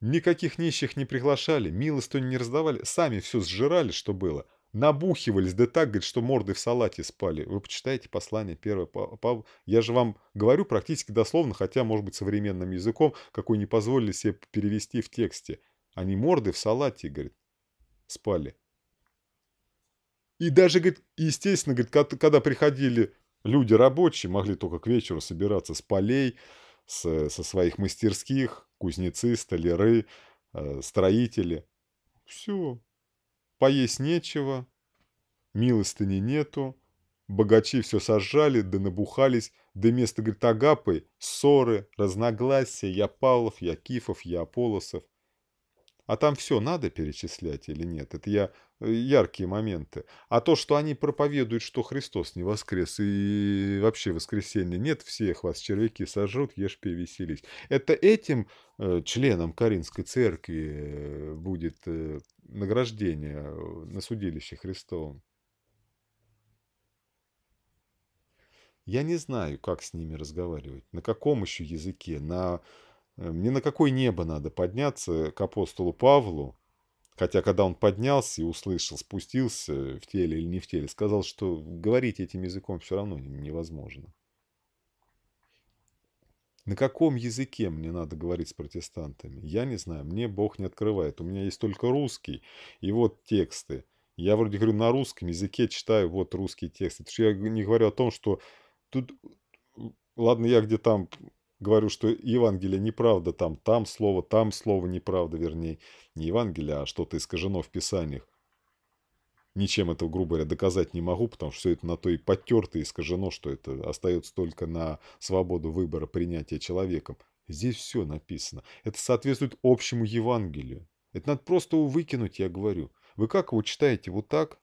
Никаких нищих не приглашали, милостыню не раздавали, сами все сжирали, что было. Набухивались, да так, говорит, что морды в салате спали. Вы почитаете послание первое Я же вам говорю практически дословно, хотя, может быть, современным языком, какой не позволили себе перевести в тексте. Они морды в салате, говорит, спали. И даже, говорит, естественно, говорит, когда приходили люди рабочие, могли только к вечеру собираться с полей, с, со своих мастерских, кузнецы, столяры, э, строители. Все. Поесть нечего, милостыни нету, богачи все сожрали, да набухались, да вместо говорит, агапы, ссоры, разногласия, я Павлов, я Кифов, я полосов а там все надо перечислять или нет, это я э, яркие моменты. А то, что они проповедуют, что Христос не воскрес и вообще воскресенья нет, всех вас червяки сожрут, ешь, пей, веселись. Это этим э, членам Каринской церкви будет э, награждение э, на судилище Христовом. Я не знаю, как с ними разговаривать, на каком еще языке, на Э, мне на какое небо надо подняться к апостолу Павлу, хотя когда он поднялся и услышал, спустился в теле или не в теле, сказал, что говорить этим языком все равно невозможно. На каком языке мне надо говорить с протестантами? Я не знаю, мне Бог не открывает. У меня есть только русский и вот тексты. Я вроде говорю на русском языке, читаю вот русские тексты. я не говорю о том, что тут... Ладно, я где там говорю, что Евангелие неправда там, там слово, там слово неправда, вернее, не Евангелие, а что-то искажено в Писаниях. Ничем этого грубо говоря, доказать не могу, потому что все это на то и подтерто и искажено, что это остается только на свободу выбора принятия человеком. Здесь все написано. Это соответствует общему Евангелию. Это надо просто выкинуть, я говорю. Вы как его читаете? Вот так?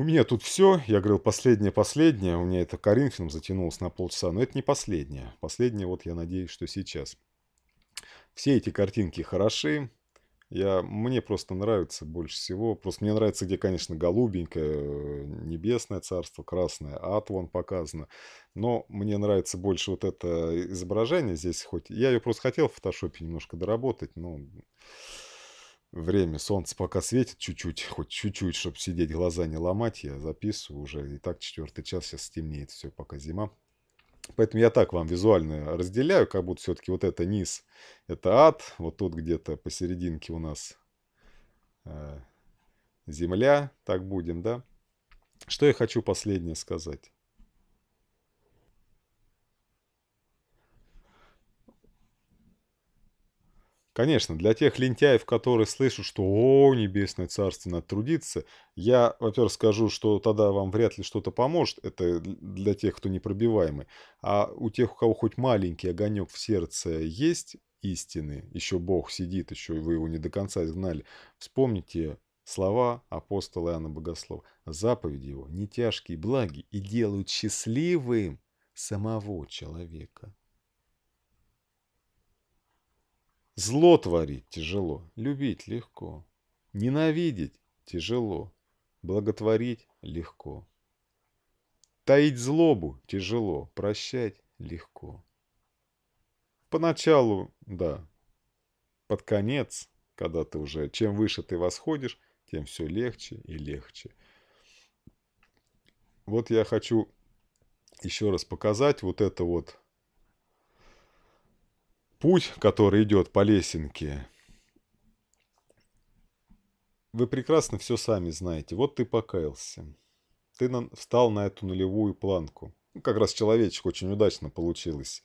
У меня тут все. Я говорил, последнее-последнее. У меня это Коринфян затянулось на полчаса, но это не последнее. Последнее, вот я надеюсь, что сейчас. Все эти картинки хороши. Я, мне просто нравится больше всего. Просто мне нравится, где, конечно, голубенькое, э, небесное царство, красное, ад вон показано. Но мне нравится больше вот это изображение здесь. Хоть я ее просто хотел в фотошопе немножко доработать, но... Время, солнце пока светит чуть-чуть, хоть чуть-чуть, чтобы сидеть, глаза не ломать, я записываю уже. И так четвертый час, сейчас стемнеет все, пока зима. Поэтому я так вам визуально разделяю, как будто все-таки вот это низ, это ад. Вот тут где-то посерединке у нас э, земля, так будем, да. Что я хочу последнее сказать. Конечно, для тех лентяев, которые слышат, что «О, небесное царство, надо трудиться», я, во-первых, скажу, что тогда вам вряд ли что-то поможет, это для тех, кто непробиваемый, а у тех, у кого хоть маленький огонек в сердце есть истины, еще Бог сидит, еще вы его не до конца изгнали, вспомните слова апостола Иоанна Богослова. Заповеди его не тяжкие, благи и делают счастливым самого человека. Зло творить тяжело, любить легко. Ненавидеть тяжело, благотворить легко. Таить злобу тяжело, прощать легко. Поначалу, да. Под конец, когда ты уже, чем выше ты восходишь, тем все легче и легче. Вот я хочу еще раз показать вот это вот путь, который идет по лесенке, вы прекрасно все сами знаете. Вот ты покаялся. Ты на... встал на эту нулевую планку. Ну, как раз человечек очень удачно получилось.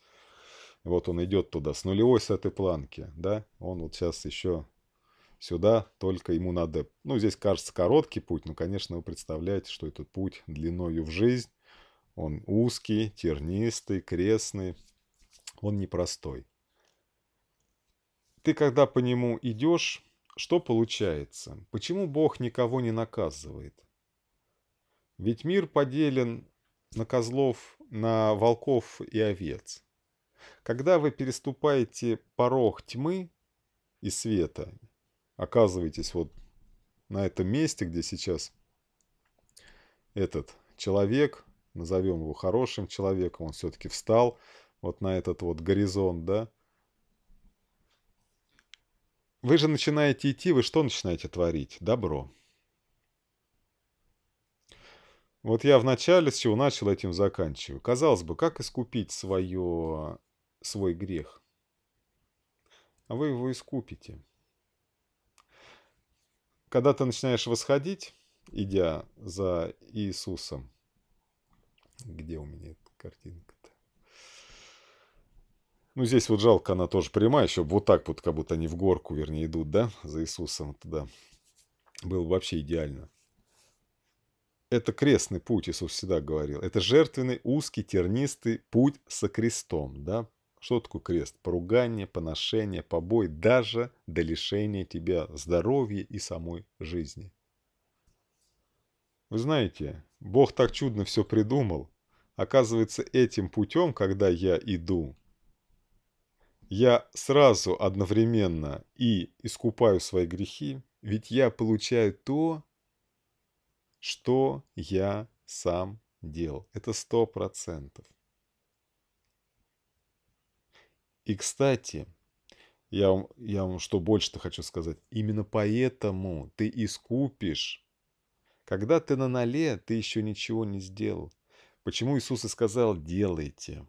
Вот он идет туда, с нулевой с этой планки, да? Он вот сейчас еще сюда, только ему надо... Ну, здесь кажется короткий путь, но, конечно, вы представляете, что этот путь длиною в жизнь. Он узкий, тернистый, крестный. Он непростой. Ты, когда по нему идешь, что получается? Почему Бог никого не наказывает? Ведь мир поделен на козлов, на волков и овец. Когда вы переступаете порог тьмы и света, оказываетесь вот на этом месте, где сейчас этот человек, назовем его хорошим человеком, он все-таки встал вот на этот вот горизонт, да, вы же начинаете идти, вы что начинаете творить? Добро. Вот я в начале всего начал, этим заканчиваю. Казалось бы, как искупить свое, свой грех? А вы его искупите. Когда ты начинаешь восходить, идя за Иисусом, где у меня эта картинка? Ну, здесь вот жалко, она тоже прямая, еще вот так вот, как будто они в горку, вернее, идут, да, за Иисусом туда. Было бы вообще идеально. Это крестный путь, Иисус всегда говорил. Это жертвенный, узкий, тернистый путь со крестом, да. Что такое крест? Поругание, поношение, побой, даже до лишения тебя здоровья и самой жизни. Вы знаете, Бог так чудно все придумал. Оказывается, этим путем, когда я иду, я сразу одновременно и искупаю свои грехи, ведь я получаю то, что я сам делал. Это сто процентов. И, кстати, я вам, я вам что больше-то хочу сказать. Именно поэтому ты искупишь. Когда ты на ноле, ты еще ничего не сделал. Почему Иисус и сказал «делайте».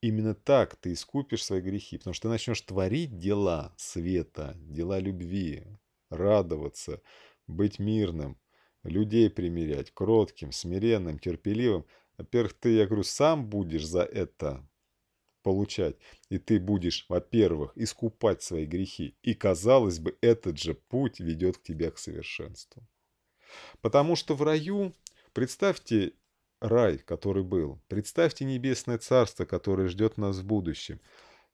Именно так ты искупишь свои грехи, потому что ты начнешь творить дела света, дела любви, радоваться, быть мирным, людей примирять, кротким, смиренным, терпеливым. Во-первых, ты, я говорю, сам будешь за это получать. И ты будешь, во-первых, искупать свои грехи. И, казалось бы, этот же путь ведет к тебе к совершенству. Потому что в раю, представьте, рай, который был. Представьте небесное царство, которое ждет нас в будущем.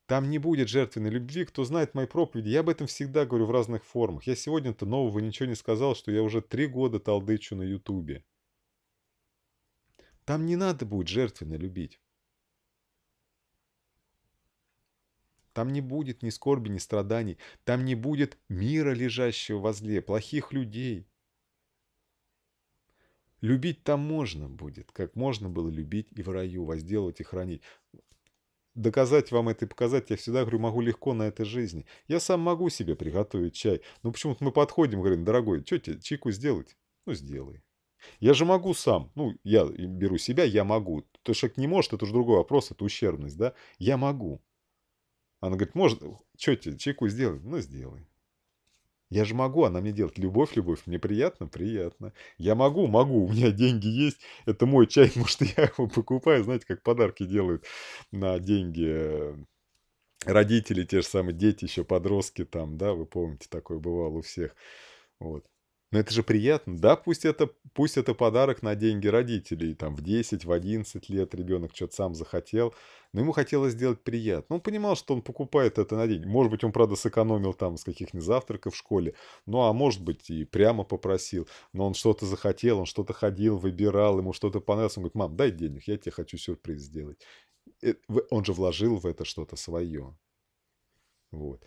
Там не будет жертвенной любви, кто знает мои проповеди, я об этом всегда говорю в разных формах. Я сегодня-то нового ничего не сказал, что я уже три года талдычу на ютубе. Там не надо будет жертвенно любить. Там не будет ни скорби, ни страданий. Там не будет мира, лежащего возле, плохих людей. Любить там можно будет, как можно было любить и в раю, возделывать и хранить. Доказать вам это и показать, я всегда говорю, могу легко на этой жизни. Я сам могу себе приготовить чай. Но ну, почему-то мы подходим, говорим, дорогой, что тебе чайку сделать? Ну, сделай. Я же могу сам. Ну, я беру себя, я могу. То, есть человек не может, это уже другой вопрос, это ущербность, да? Я могу. Она говорит, может, что тебе, чайку сделать? Ну, сделай. Я же могу, она а мне делает любовь, любовь, мне приятно, приятно. Я могу, могу, у меня деньги есть, это мой чай, может, я его покупаю, знаете, как подарки делают на деньги эм, родители, те же самые дети, еще подростки там, да, вы помните, такое бывало у всех. Вот. Но ну, это же приятно. Да, пусть это, пусть это подарок на деньги родителей. Там в 10, в 11 лет ребенок что-то сам захотел. Но ему хотелось сделать приятно. Он понимал, что он покупает это на деньги. Может быть, он, правда, сэкономил там с каких-нибудь завтраков в школе. Ну, а может быть, и прямо попросил. Но он что-то захотел, он что-то ходил, выбирал, ему что-то понравилось. Он говорит, мам, дай денег, я тебе хочу сюрприз сделать. Э, он же вложил в это что-то свое. Вот.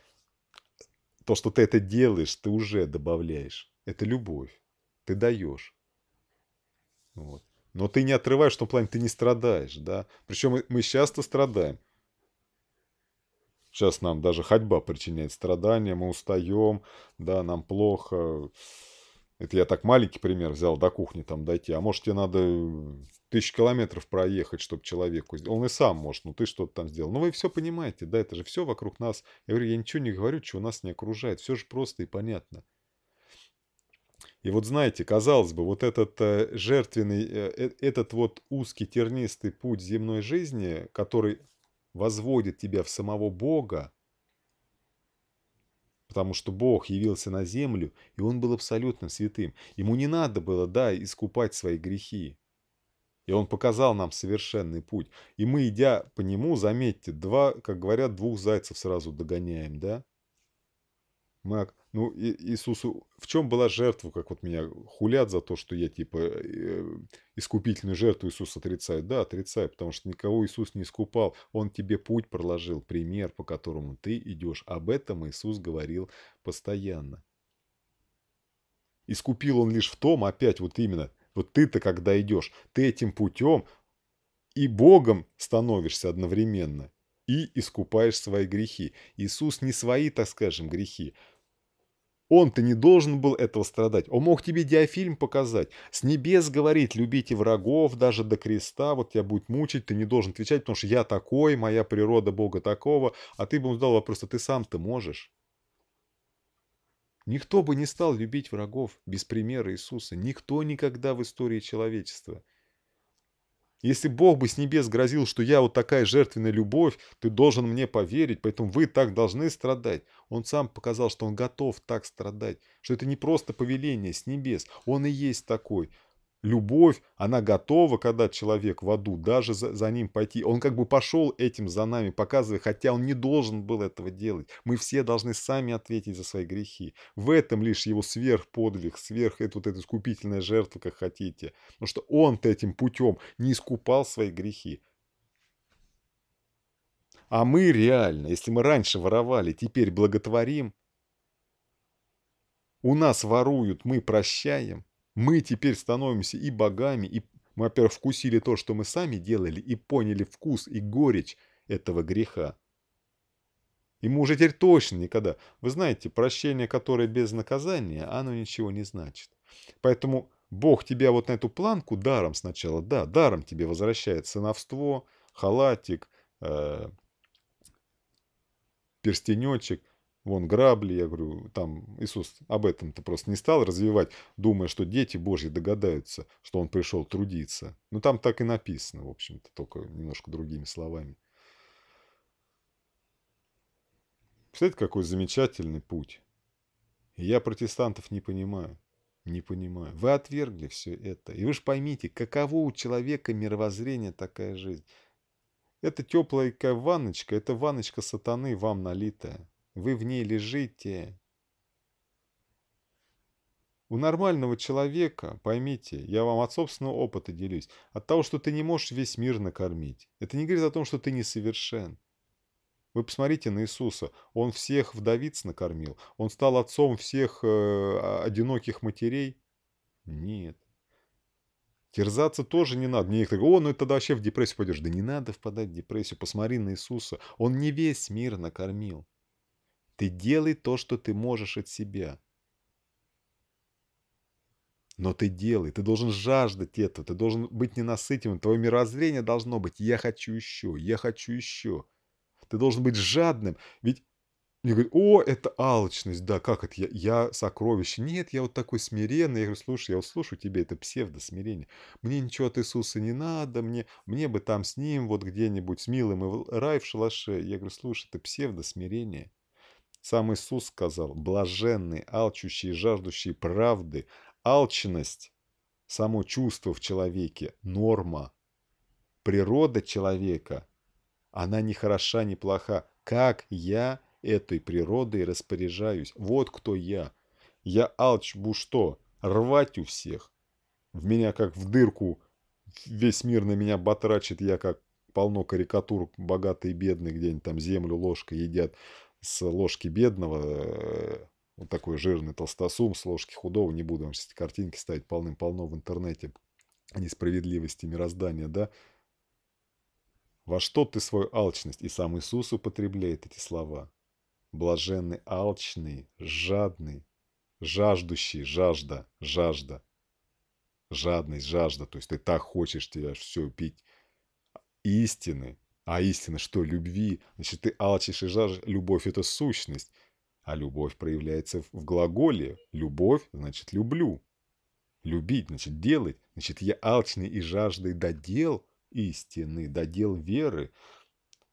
То, что ты это делаешь, ты уже добавляешь это любовь. Ты даешь. Вот. Но ты не отрываешь, в том плане ты не страдаешь, да. Причем мы часто страдаем. Сейчас нам даже ходьба причиняет страдания, мы устаем, да, нам плохо. Это я так маленький пример взял, до кухни там дойти. А может, тебе надо тысячу километров проехать, чтобы человеку... Он и сам может, ну ты что-то там сделал. Ну вы все понимаете, да, это же все вокруг нас. Я говорю, я ничего не говорю, что нас не окружает. Все же просто и понятно. И вот знаете, казалось бы, вот этот э, жертвенный, э, э, этот вот узкий тернистый путь земной жизни, который возводит тебя в самого Бога, потому что Бог явился на землю, и Он был абсолютно святым. Ему не надо было, да, искупать свои грехи. И Он показал нам совершенный путь. И мы, идя по нему, заметьте, два, как говорят, двух зайцев сразу догоняем, да? Мы ну, Иисусу, в чем была жертва, как вот меня хулят за то, что я, типа, э, искупительную жертву Иисуса отрицаю? Да, отрицаю, потому что никого Иисус не искупал. Он тебе путь проложил, пример, по которому ты идешь. Об этом Иисус говорил постоянно. Искупил он лишь в том, опять вот именно, вот ты-то когда идешь, ты этим путем и Богом становишься одновременно, и искупаешь свои грехи. Иисус не свои, так скажем, грехи он-то не должен был этого страдать. Он мог тебе диафильм показать. С небес говорит: любите врагов, даже до креста, вот тебя будет мучить, ты не должен отвечать, потому что я такой, моя природа Бога такого. А ты бы задал вопрос, а ты сам-то можешь? Никто бы не стал любить врагов без примера Иисуса. Никто никогда в истории человечества. Если Бог бы с небес грозил, что я вот такая жертвенная любовь, ты должен мне поверить, поэтому вы так должны страдать. Он сам показал, что он готов так страдать, что это не просто повеление с небес, он и есть такой любовь, она готова, когда человек в аду, даже за, за ним пойти. Он как бы пошел этим за нами, показывая, хотя он не должен был этого делать. Мы все должны сами ответить за свои грехи. В этом лишь его сверхподвиг, сверх это, вот эта искупительная жертва, как хотите. Потому что он то этим путем не искупал свои грехи. А мы реально, если мы раньше воровали, теперь благотворим, у нас воруют, мы прощаем, мы теперь становимся и богами, и мы, во-первых, вкусили то, что мы сами делали, и поняли вкус и горечь этого греха. И мы уже теперь точно никогда... Вы знаете, прощение, которое без наказания, оно ничего не значит. Поэтому Бог тебя вот на эту планку даром сначала, да, даром тебе возвращает сыновство, халатик, э, перстенечек, вон грабли, я говорю, там Иисус об этом-то просто не стал развивать, думая, что дети Божьи догадаются, что он пришел трудиться. Ну, там так и написано, в общем-то, только немножко другими словами. Представляете, какой замечательный путь. И я протестантов не понимаю. Не понимаю. Вы отвергли все это. И вы же поймите, каково у человека мировоззрение такая жизнь. Это теплая ванночка, это ванночка сатаны вам налитая. Вы в ней лежите. У нормального человека, поймите, я вам от собственного опыта делюсь, от того, что ты не можешь весь мир накормить. Это не говорит о том, что ты несовершен. Вы посмотрите на Иисуса. Он всех вдовиц накормил. Он стал отцом всех э, одиноких матерей. Нет. Терзаться тоже не надо. Мне Некоторые говорят, о, ну это тогда вообще в депрессию пойдешь. Да не надо впадать в депрессию. Посмотри на Иисуса. Он не весь мир накормил. Ты делай то, что ты можешь от себя. Но ты делай, ты должен жаждать этого, ты должен быть ненасытимым, твое мирозрение должно быть «я хочу еще, я хочу еще». Ты должен быть жадным, ведь мне говорят, о, это алчность, да, как это, я, я сокровище. Нет, я вот такой смиренный. Я говорю, слушай, я вот слушаю тебе это псевдосмирение. Мне ничего от Иисуса не надо, мне, мне бы там с ним вот где-нибудь, с милым, и рай в шалаше. Я говорю, слушай, это псевдосмирение. Сам Иисус сказал, блаженные, алчущие и жаждущие правды, алчность, само чувство в человеке, норма. Природа человека, она не хороша, не плоха. Как я этой природой распоряжаюсь? Вот кто я. Я алч бу что? Рвать у всех. В меня как в дырку, весь мир на меня батрачит, я как полно карикатур, богатые и бедные где-нибудь там землю ложкой едят с ложки бедного, э, вот такой жирный толстосум, с ложки худого, не буду вам все эти картинки ставить полным-полно в интернете, несправедливости мироздания, да, во что ты свою алчность? И сам Иисус употребляет эти слова. Блаженный алчный, жадный, жаждущий, жажда, жажда. Жадность, жажда, то есть ты так хочешь тебя все пить истины, а истина что? Любви. Значит, ты алчишь и жаждешь. Любовь – это сущность. А любовь проявляется в глаголе. Любовь – значит люблю. Любить – значит делать. Значит, я алчный и жаждой додел истины, додел веры.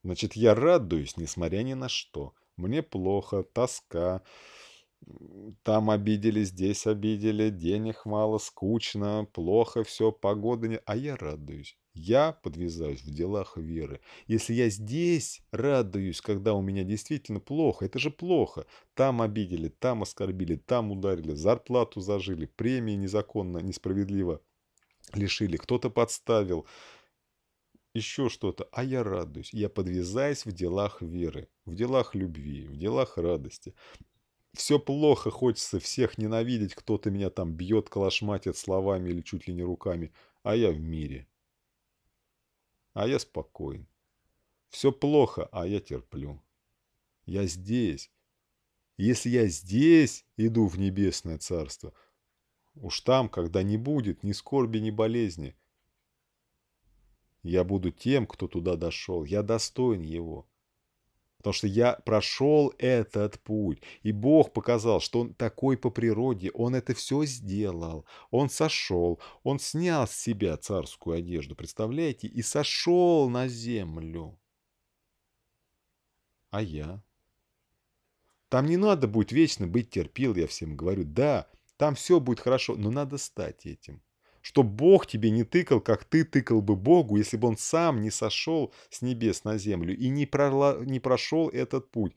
Значит, я радуюсь, несмотря ни на что. Мне плохо, тоска, там обидели, здесь обидели, денег мало, скучно, плохо все, погода не... А я радуюсь. Я подвязаюсь в делах веры. Если я здесь радуюсь, когда у меня действительно плохо, это же плохо. Там обидели, там оскорбили, там ударили, зарплату зажили, премии незаконно, несправедливо лишили, кто-то подставил, еще что-то. А я радуюсь, я подвязаюсь в делах веры, в делах любви, в делах радости. Все плохо, хочется всех ненавидеть, кто-то меня там бьет, калашматит словами или чуть ли не руками, а я в мире а я спокоен. Все плохо, а я терплю. Я здесь. Если я здесь иду в небесное царство, уж там, когда не будет ни скорби, ни болезни, я буду тем, кто туда дошел. Я достоин его. Потому что я прошел этот путь. И Бог показал, что Он такой по природе. Он это все сделал. Он сошел. Он снял с себя царскую одежду, представляете? И сошел на землю. А я? Там не надо будет вечно быть терпил, я всем говорю. Да, там все будет хорошо, но надо стать этим что Бог тебе не тыкал, как ты тыкал бы Богу, если бы Он сам не сошел с небес на землю и не, прорла... не прошел этот путь.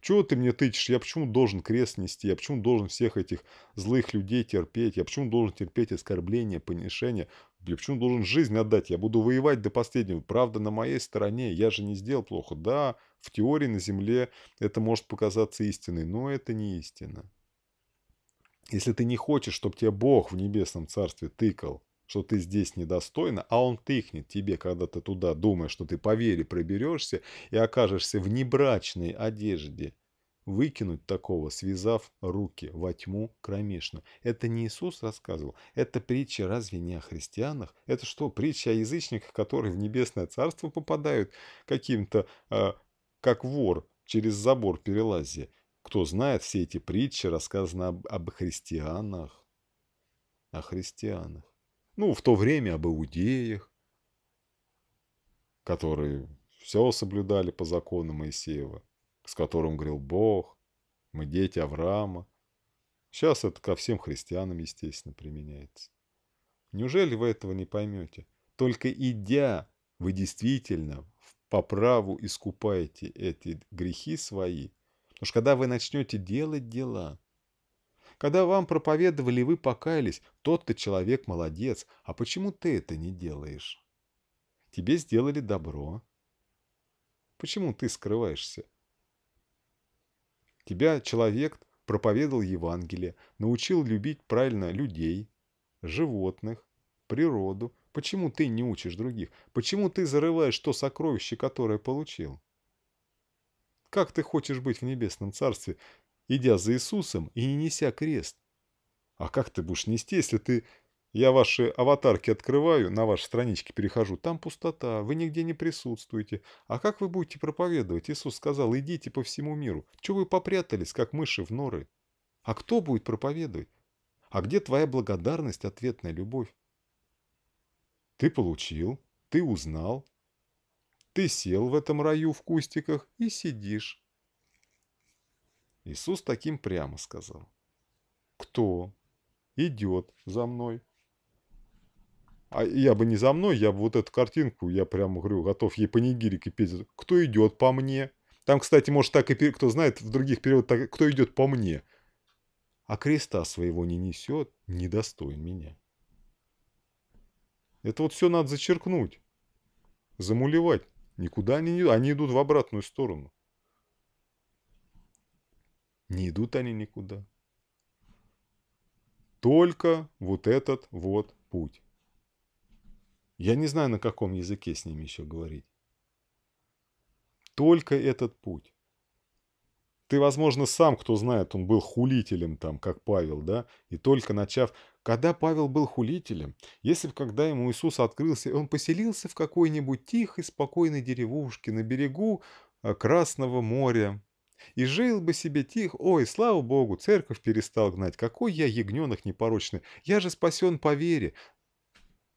Чего ты мне тычешь? Я почему должен крест нести? Я почему должен всех этих злых людей терпеть? Я почему должен терпеть оскорбления, понишения? Я почему должен жизнь отдать? Я буду воевать до последнего. Правда на моей стороне. Я же не сделал плохо. Да, в теории на земле это может показаться истиной, но это не истина. Если ты не хочешь, чтобы тебе Бог в небесном царстве тыкал, что ты здесь недостойна, а он тыкнет тебе, когда ты туда думаешь, что ты по вере проберешься и окажешься в небрачной одежде. Выкинуть такого, связав руки во тьму кромешно. Это не Иисус рассказывал, это притча разве не о христианах? Это что, притча о язычниках, которые в небесное царство попадают каким-то, э, как вор через забор перелазя? Кто знает все эти притчи, рассказаны об, об христианах, о христианах. Ну, в то время об иудеях, которые все соблюдали по закону Моисеева, с которым говорил Бог, мы дети Авраама. Сейчас это ко всем христианам, естественно, применяется. Неужели вы этого не поймете? Только идя, вы действительно по праву искупаете эти грехи свои – что когда вы начнете делать дела. Когда вам проповедовали, вы покаялись, тот ты человек молодец, а почему ты это не делаешь? Тебе сделали добро. Почему ты скрываешься? Тебя человек проповедовал Евангелие, научил любить правильно людей, животных, природу. Почему ты не учишь других? Почему ты зарываешь то сокровище, которое получил? Как ты хочешь быть в небесном царстве, идя за Иисусом и не неся крест? А как ты будешь нести, если ты... Я ваши аватарки открываю, на ваши странички перехожу, там пустота, вы нигде не присутствуете. А как вы будете проповедовать? Иисус сказал, идите по всему миру. Чего вы попрятались, как мыши в норы? А кто будет проповедовать? А где твоя благодарность, ответная любовь? Ты получил, ты узнал, ты сел в этом раю в кустиках и сидишь. Иисус таким прямо сказал. Кто идет за мной? А я бы не за мной, я бы вот эту картинку, я прямо говорю, готов ей панигирик и петь. Кто идет по мне? Там, кстати, может так и, кто знает, в других переводах, кто идет по мне. А креста своего не несет, недостоин меня. Это вот все надо зачеркнуть, замулевать. Никуда они не идут. Они идут в обратную сторону. Не идут они никуда. Только вот этот вот путь. Я не знаю, на каком языке с ними еще говорить. Только этот путь. Ты, возможно, сам, кто знает, он был хулителем там, как Павел, да, и только начав... Когда Павел был хулителем, если бы когда ему Иисус открылся, он поселился в какой-нибудь тихой, спокойной деревушке на берегу э, Красного моря, и жил бы себе тихо, ой, слава богу, церковь перестал гнать, какой я ягненок непорочный, я же спасен по вере.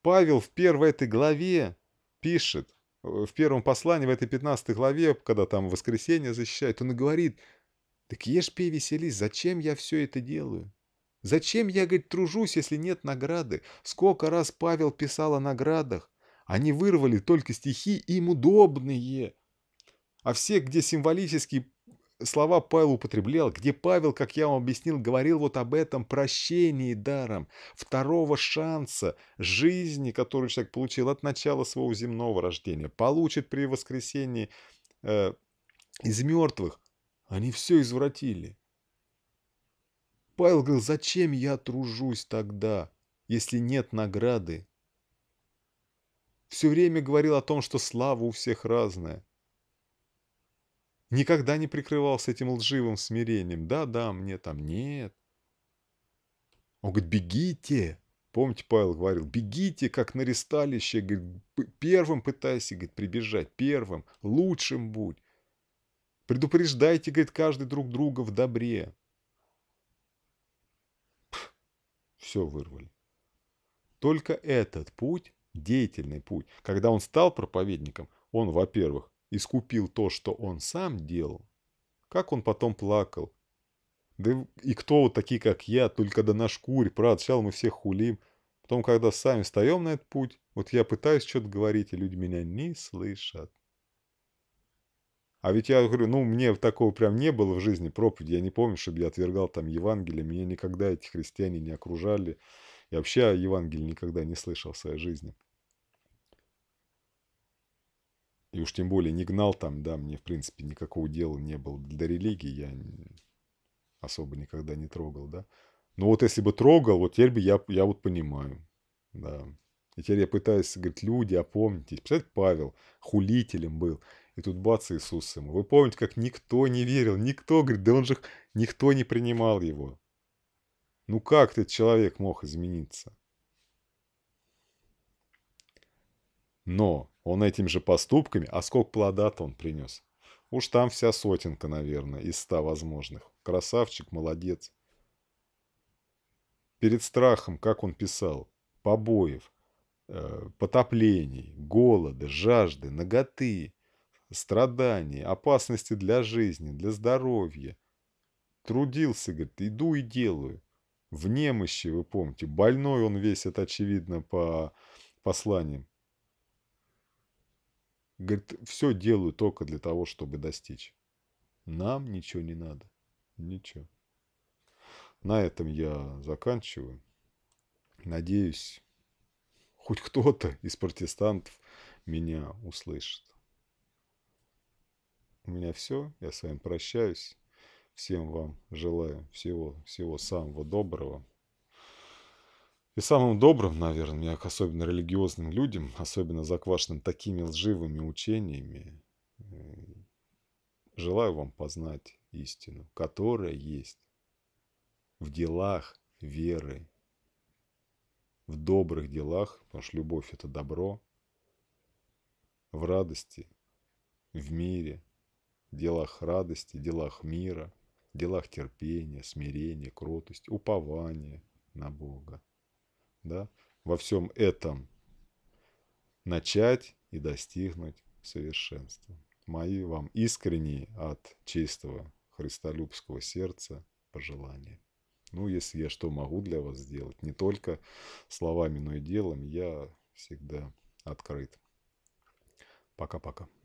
Павел в первой этой главе пишет, э, в первом послании, в этой 15 главе, когда там воскресенье защищает, он говорит, так ешь, пей, веселись, зачем я все это делаю? Зачем я, говорит, тружусь, если нет награды? Сколько раз Павел писал о наградах? Они вырвали только стихи им удобные. А все, где символические слова Павел употреблял, где Павел, как я вам объяснил, говорил вот об этом прощении даром, второго шанса жизни, который человек получил от начала своего земного рождения, получит при воскресении э, из мертвых. Они все извратили. Павел говорил, зачем я тружусь тогда, если нет награды? Все время говорил о том, что слава у всех разная. Никогда не прикрывался этим лживым смирением. Да-да, мне там нет. Он говорит, бегите. Помните, Павел говорил, бегите, как на ресталище. Говорит, первым пытайся говорит, прибежать, первым, лучшим будь. Предупреждайте, говорит, каждый друг друга в добре. все вырвали. Только этот путь, деятельный путь, когда он стал проповедником, он, во-первых, искупил то, что он сам делал, как он потом плакал. Да и кто вот такие, как я, только до да наш курь, брат, сначала мы всех хулим. Потом, когда сами встаем на этот путь, вот я пытаюсь что-то говорить, и люди меня не слышат. А ведь я говорю, ну, мне такого прям не было в жизни проповеди. Я не помню, чтобы я отвергал там Евангелие. Меня никогда эти христиане не окружали. И вообще Евангелие никогда не слышал в своей жизни. И уж тем более не гнал там, да, мне, в принципе, никакого дела не было. До религии я особо никогда не трогал, да. Но вот если бы трогал, вот теперь бы я, я вот понимаю, да. И теперь я пытаюсь, говорит, люди, опомнитесь. Представляете, Павел хулителем был. И тут бац, Иисус ему. Вы помните, как никто не верил, никто, говорит, да он же, никто не принимал его. Ну как этот человек мог измениться? Но он этими же поступками, а сколько плода-то он принес? Уж там вся сотенка, наверное, из ста возможных. Красавчик, молодец. Перед страхом, как он писал, побоев, э, потоплений, голода, жажды, наготы, страдания, опасности для жизни, для здоровья. Трудился, говорит, иду и делаю. В немощи, вы помните, больной он весь, это очевидно по посланиям. Говорит, все делаю только для того, чтобы достичь. Нам ничего не надо. Ничего. На этом я заканчиваю. Надеюсь, хоть кто-то из протестантов меня услышит у меня все. Я с вами прощаюсь. Всем вам желаю всего, всего самого доброго. И самым добрым, наверное, особенно религиозным людям, особенно заквашенным такими лживыми учениями, желаю вам познать истину, которая есть в делах веры, в добрых делах, потому что любовь – это добро, в радости, в мире – делах радости, делах мира, делах терпения, смирения, кротости, упования на Бога. Да? Во всем этом начать и достигнуть совершенства. Мои вам искренние от чистого христолюбского сердца пожелания. Ну, если я что могу для вас сделать, не только словами, но и делом, я всегда открыт. Пока-пока.